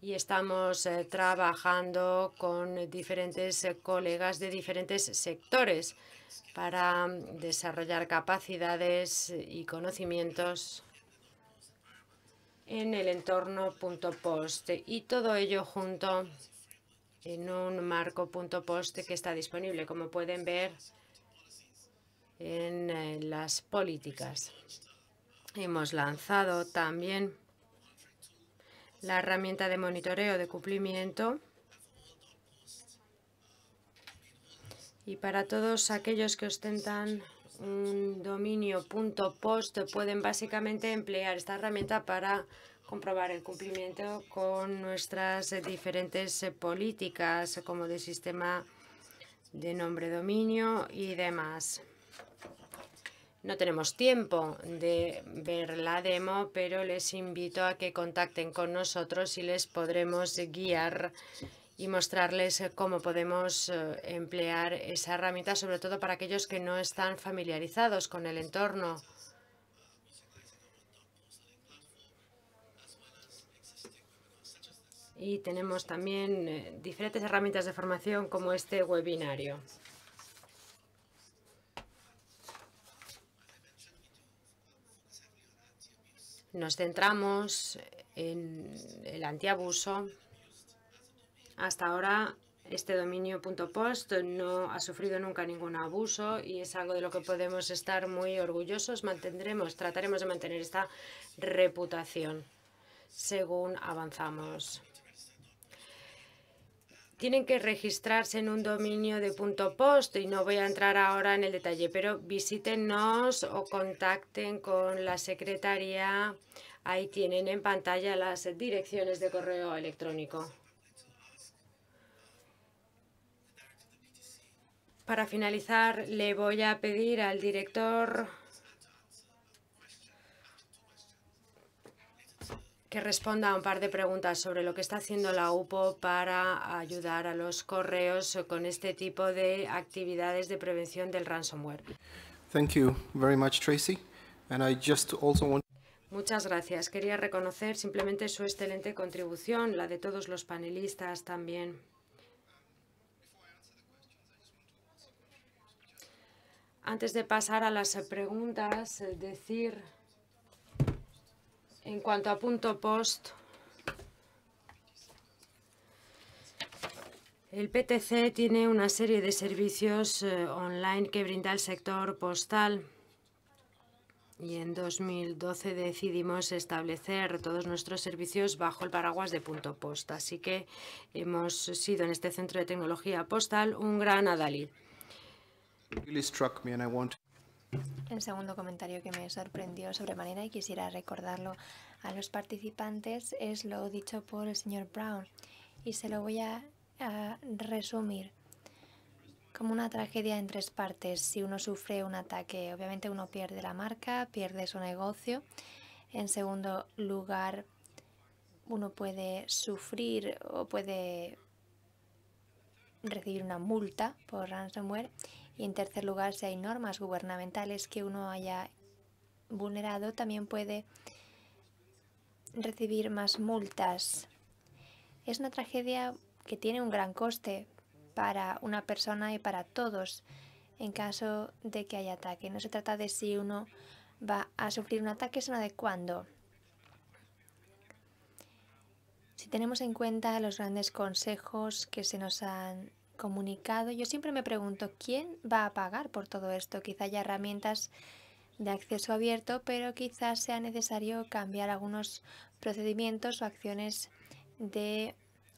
Y estamos eh, trabajando con diferentes eh, colegas de diferentes sectores para mm, desarrollar capacidades y conocimientos en el entorno punto poste y todo ello junto en un marco punto poste que está disponible, como pueden ver en eh, las políticas. Hemos lanzado también la herramienta de monitoreo de cumplimiento y para todos aquellos que ostentan un mm, dominio.post pueden básicamente emplear esta herramienta para comprobar el cumplimiento con nuestras diferentes eh, políticas como de sistema de nombre dominio y demás. No tenemos tiempo de ver la demo, pero les invito a que contacten con nosotros y les podremos guiar y mostrarles eh, cómo podemos eh, emplear esa herramienta, sobre todo para aquellos que no están familiarizados con el entorno. Y tenemos también eh, diferentes herramientas de formación como este webinario. Nos centramos en el antiabuso. Hasta ahora este dominio .post no ha sufrido nunca ningún abuso y es algo de lo que podemos estar muy orgullosos. Mantendremos, trataremos de mantener esta reputación según avanzamos. Tienen que registrarse en un dominio de punto .post y no voy a entrar ahora en el detalle, pero visítenos o contacten con la secretaría. Ahí tienen en pantalla las direcciones de correo electrónico. Para finalizar, le voy a pedir al director que responda a un par de preguntas sobre lo que está haciendo la UPO para ayudar a los correos con este tipo de actividades de prevención del ransomware. Muchas gracias. Quería reconocer simplemente su excelente contribución, la de todos los panelistas también. Antes de pasar a las preguntas, eh, decir en cuanto a punto post, el PTC tiene una serie de servicios eh, online que brinda el sector postal y en 2012 decidimos establecer todos nuestros servicios bajo el paraguas de Punto Post. Así que hemos sido en este centro de tecnología postal un gran adalid. El segundo comentario que me sorprendió sobremanera y quisiera recordarlo a los participantes es lo dicho por el señor Brown y se lo voy a, resumir como una tragedia en tres partes. Si uno sufre un ataque, obviamente uno pierde la marca, pierde su negocio. En segundo lugar, uno puede sufrir o puede recibir una multa por ransomware. Y en tercer lugar, si hay normas gubernamentales que uno haya vulnerado, también puede recibir más multas. Es una tragedia que tiene un gran coste para una persona y para todos en caso de que haya ataque. No se trata de si uno va a sufrir un ataque, sino de cuándo. Si tenemos en cuenta los grandes consejos que se nos han comunicado. Yo siempre me pregunto, ¿quién va a pagar por todo esto? Quizá haya herramientas de acceso abierto, pero quizás sea necesario cambiar algunos procedimientos o acciones de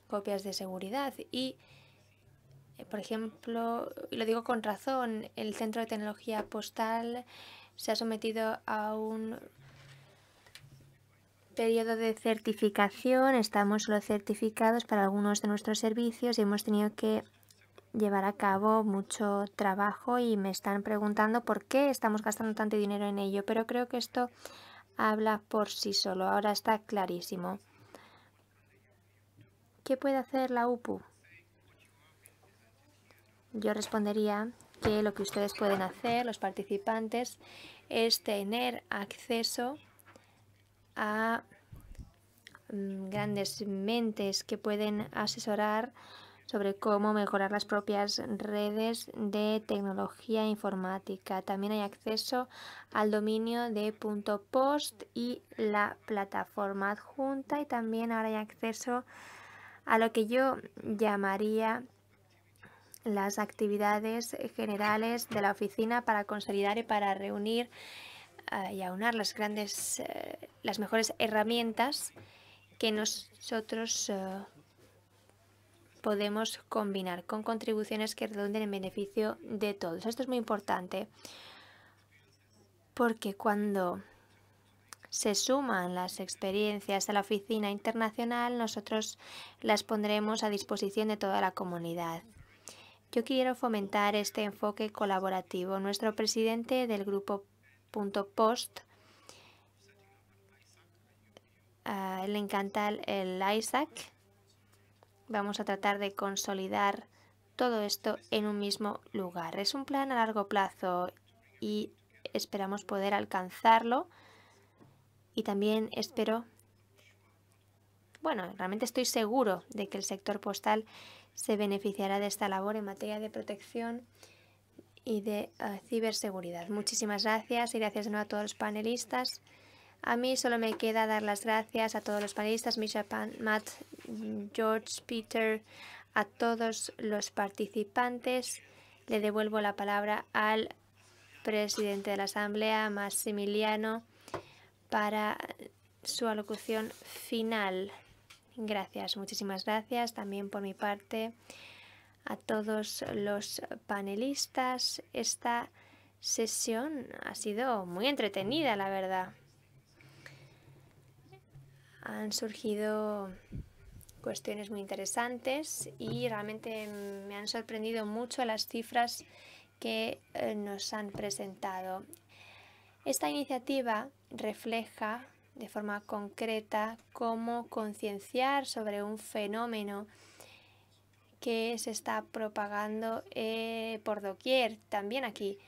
copias de seguridad. Y, eh, por ejemplo, lo digo con razón, el Centro de Tecnología Postal se ha sometido a un periodo de certificación, estamos solo certificados para algunos de nuestros servicios y hemos tenido que llevar a cabo mucho trabajo y me están preguntando por qué estamos gastando tanto dinero en ello, pero creo que esto habla por sí solo, ahora está clarísimo. ¿Qué puede hacer la UPU? Yo respondería que lo que ustedes pueden hacer, los participantes, es tener acceso a mm, grandes mentes que pueden asesorar sobre cómo mejorar las propias redes de tecnología informática. También hay acceso al dominio de punto .post y la plataforma adjunta y también ahora hay acceso a lo que yo llamaría las actividades generales de la oficina para consolidar y para reunir eh, y aunar las grandes, eh, las mejores herramientas que nosotros eh, podemos combinar con contribuciones que redunden en beneficio de todos. Esto es muy importante porque cuando se suman las experiencias a la oficina internacional, nosotros las pondremos a disposición de toda la comunidad. Yo quiero fomentar este enfoque colaborativo. Nuestro presidente del grupo Punto Post, ah, le encanta el Isaac, Vamos a tratar de consolidar todo esto en un mismo lugar. Es un plan a largo plazo y esperamos poder alcanzarlo. Y también espero, bueno, realmente estoy seguro de que el sector postal se beneficiará de esta labor en materia de protección y de ah, ciberseguridad. Muchísimas gracias y gracias de nuevo a todos los panelistas. A mí solo me queda dar las gracias a todos los panelistas, Misha Matt, mm, George, Peter, a todos los participantes. Le devuelvo la palabra al presidente de la Asamblea, Massimiliano, para su alocución final. Gracias, muchísimas gracias también por mi parte a todos los panelistas. Esta sesión ha sido muy entretenida, la verdad han surgido cuestiones muy interesantes y realmente me han sorprendido mucho las cifras que eh, nos han presentado. Esta iniciativa refleja de forma concreta cómo concienciar sobre un fenómeno que se está propagando eh, por doquier, también aquí,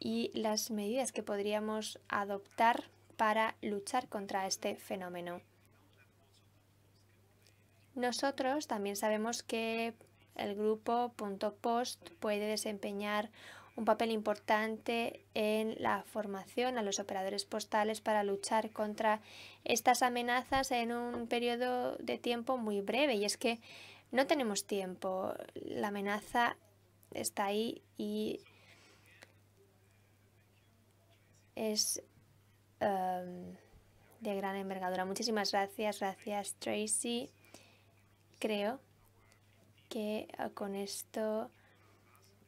y las medidas que podríamos adoptar para luchar contra este fenómeno. Nosotros también sabemos que el grupo punto .post puede desempeñar un papel importante en la formación a los operadores postales para luchar contra estas amenazas en un periodo de tiempo muy breve. Y es que no tenemos tiempo, la amenaza está ahí y es em, de gran envergadura. Muchísimas gracias, gracias Tracy. Creo que ah, con esto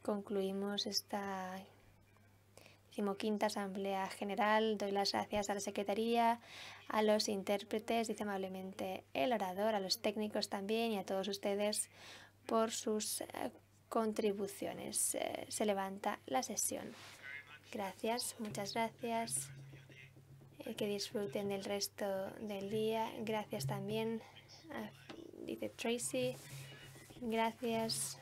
concluimos esta decimoquinta Asamblea General. Doy las gracias a la Secretaría, a los intérpretes, dice amablemente el orador, a los técnicos también y a todos ustedes por sus eh, contribuciones. Eh, se levanta la sesión. Gracias, muchas gracias. Eh, que disfruten del resto del día. Gracias también Dice de Tracy. Gracias.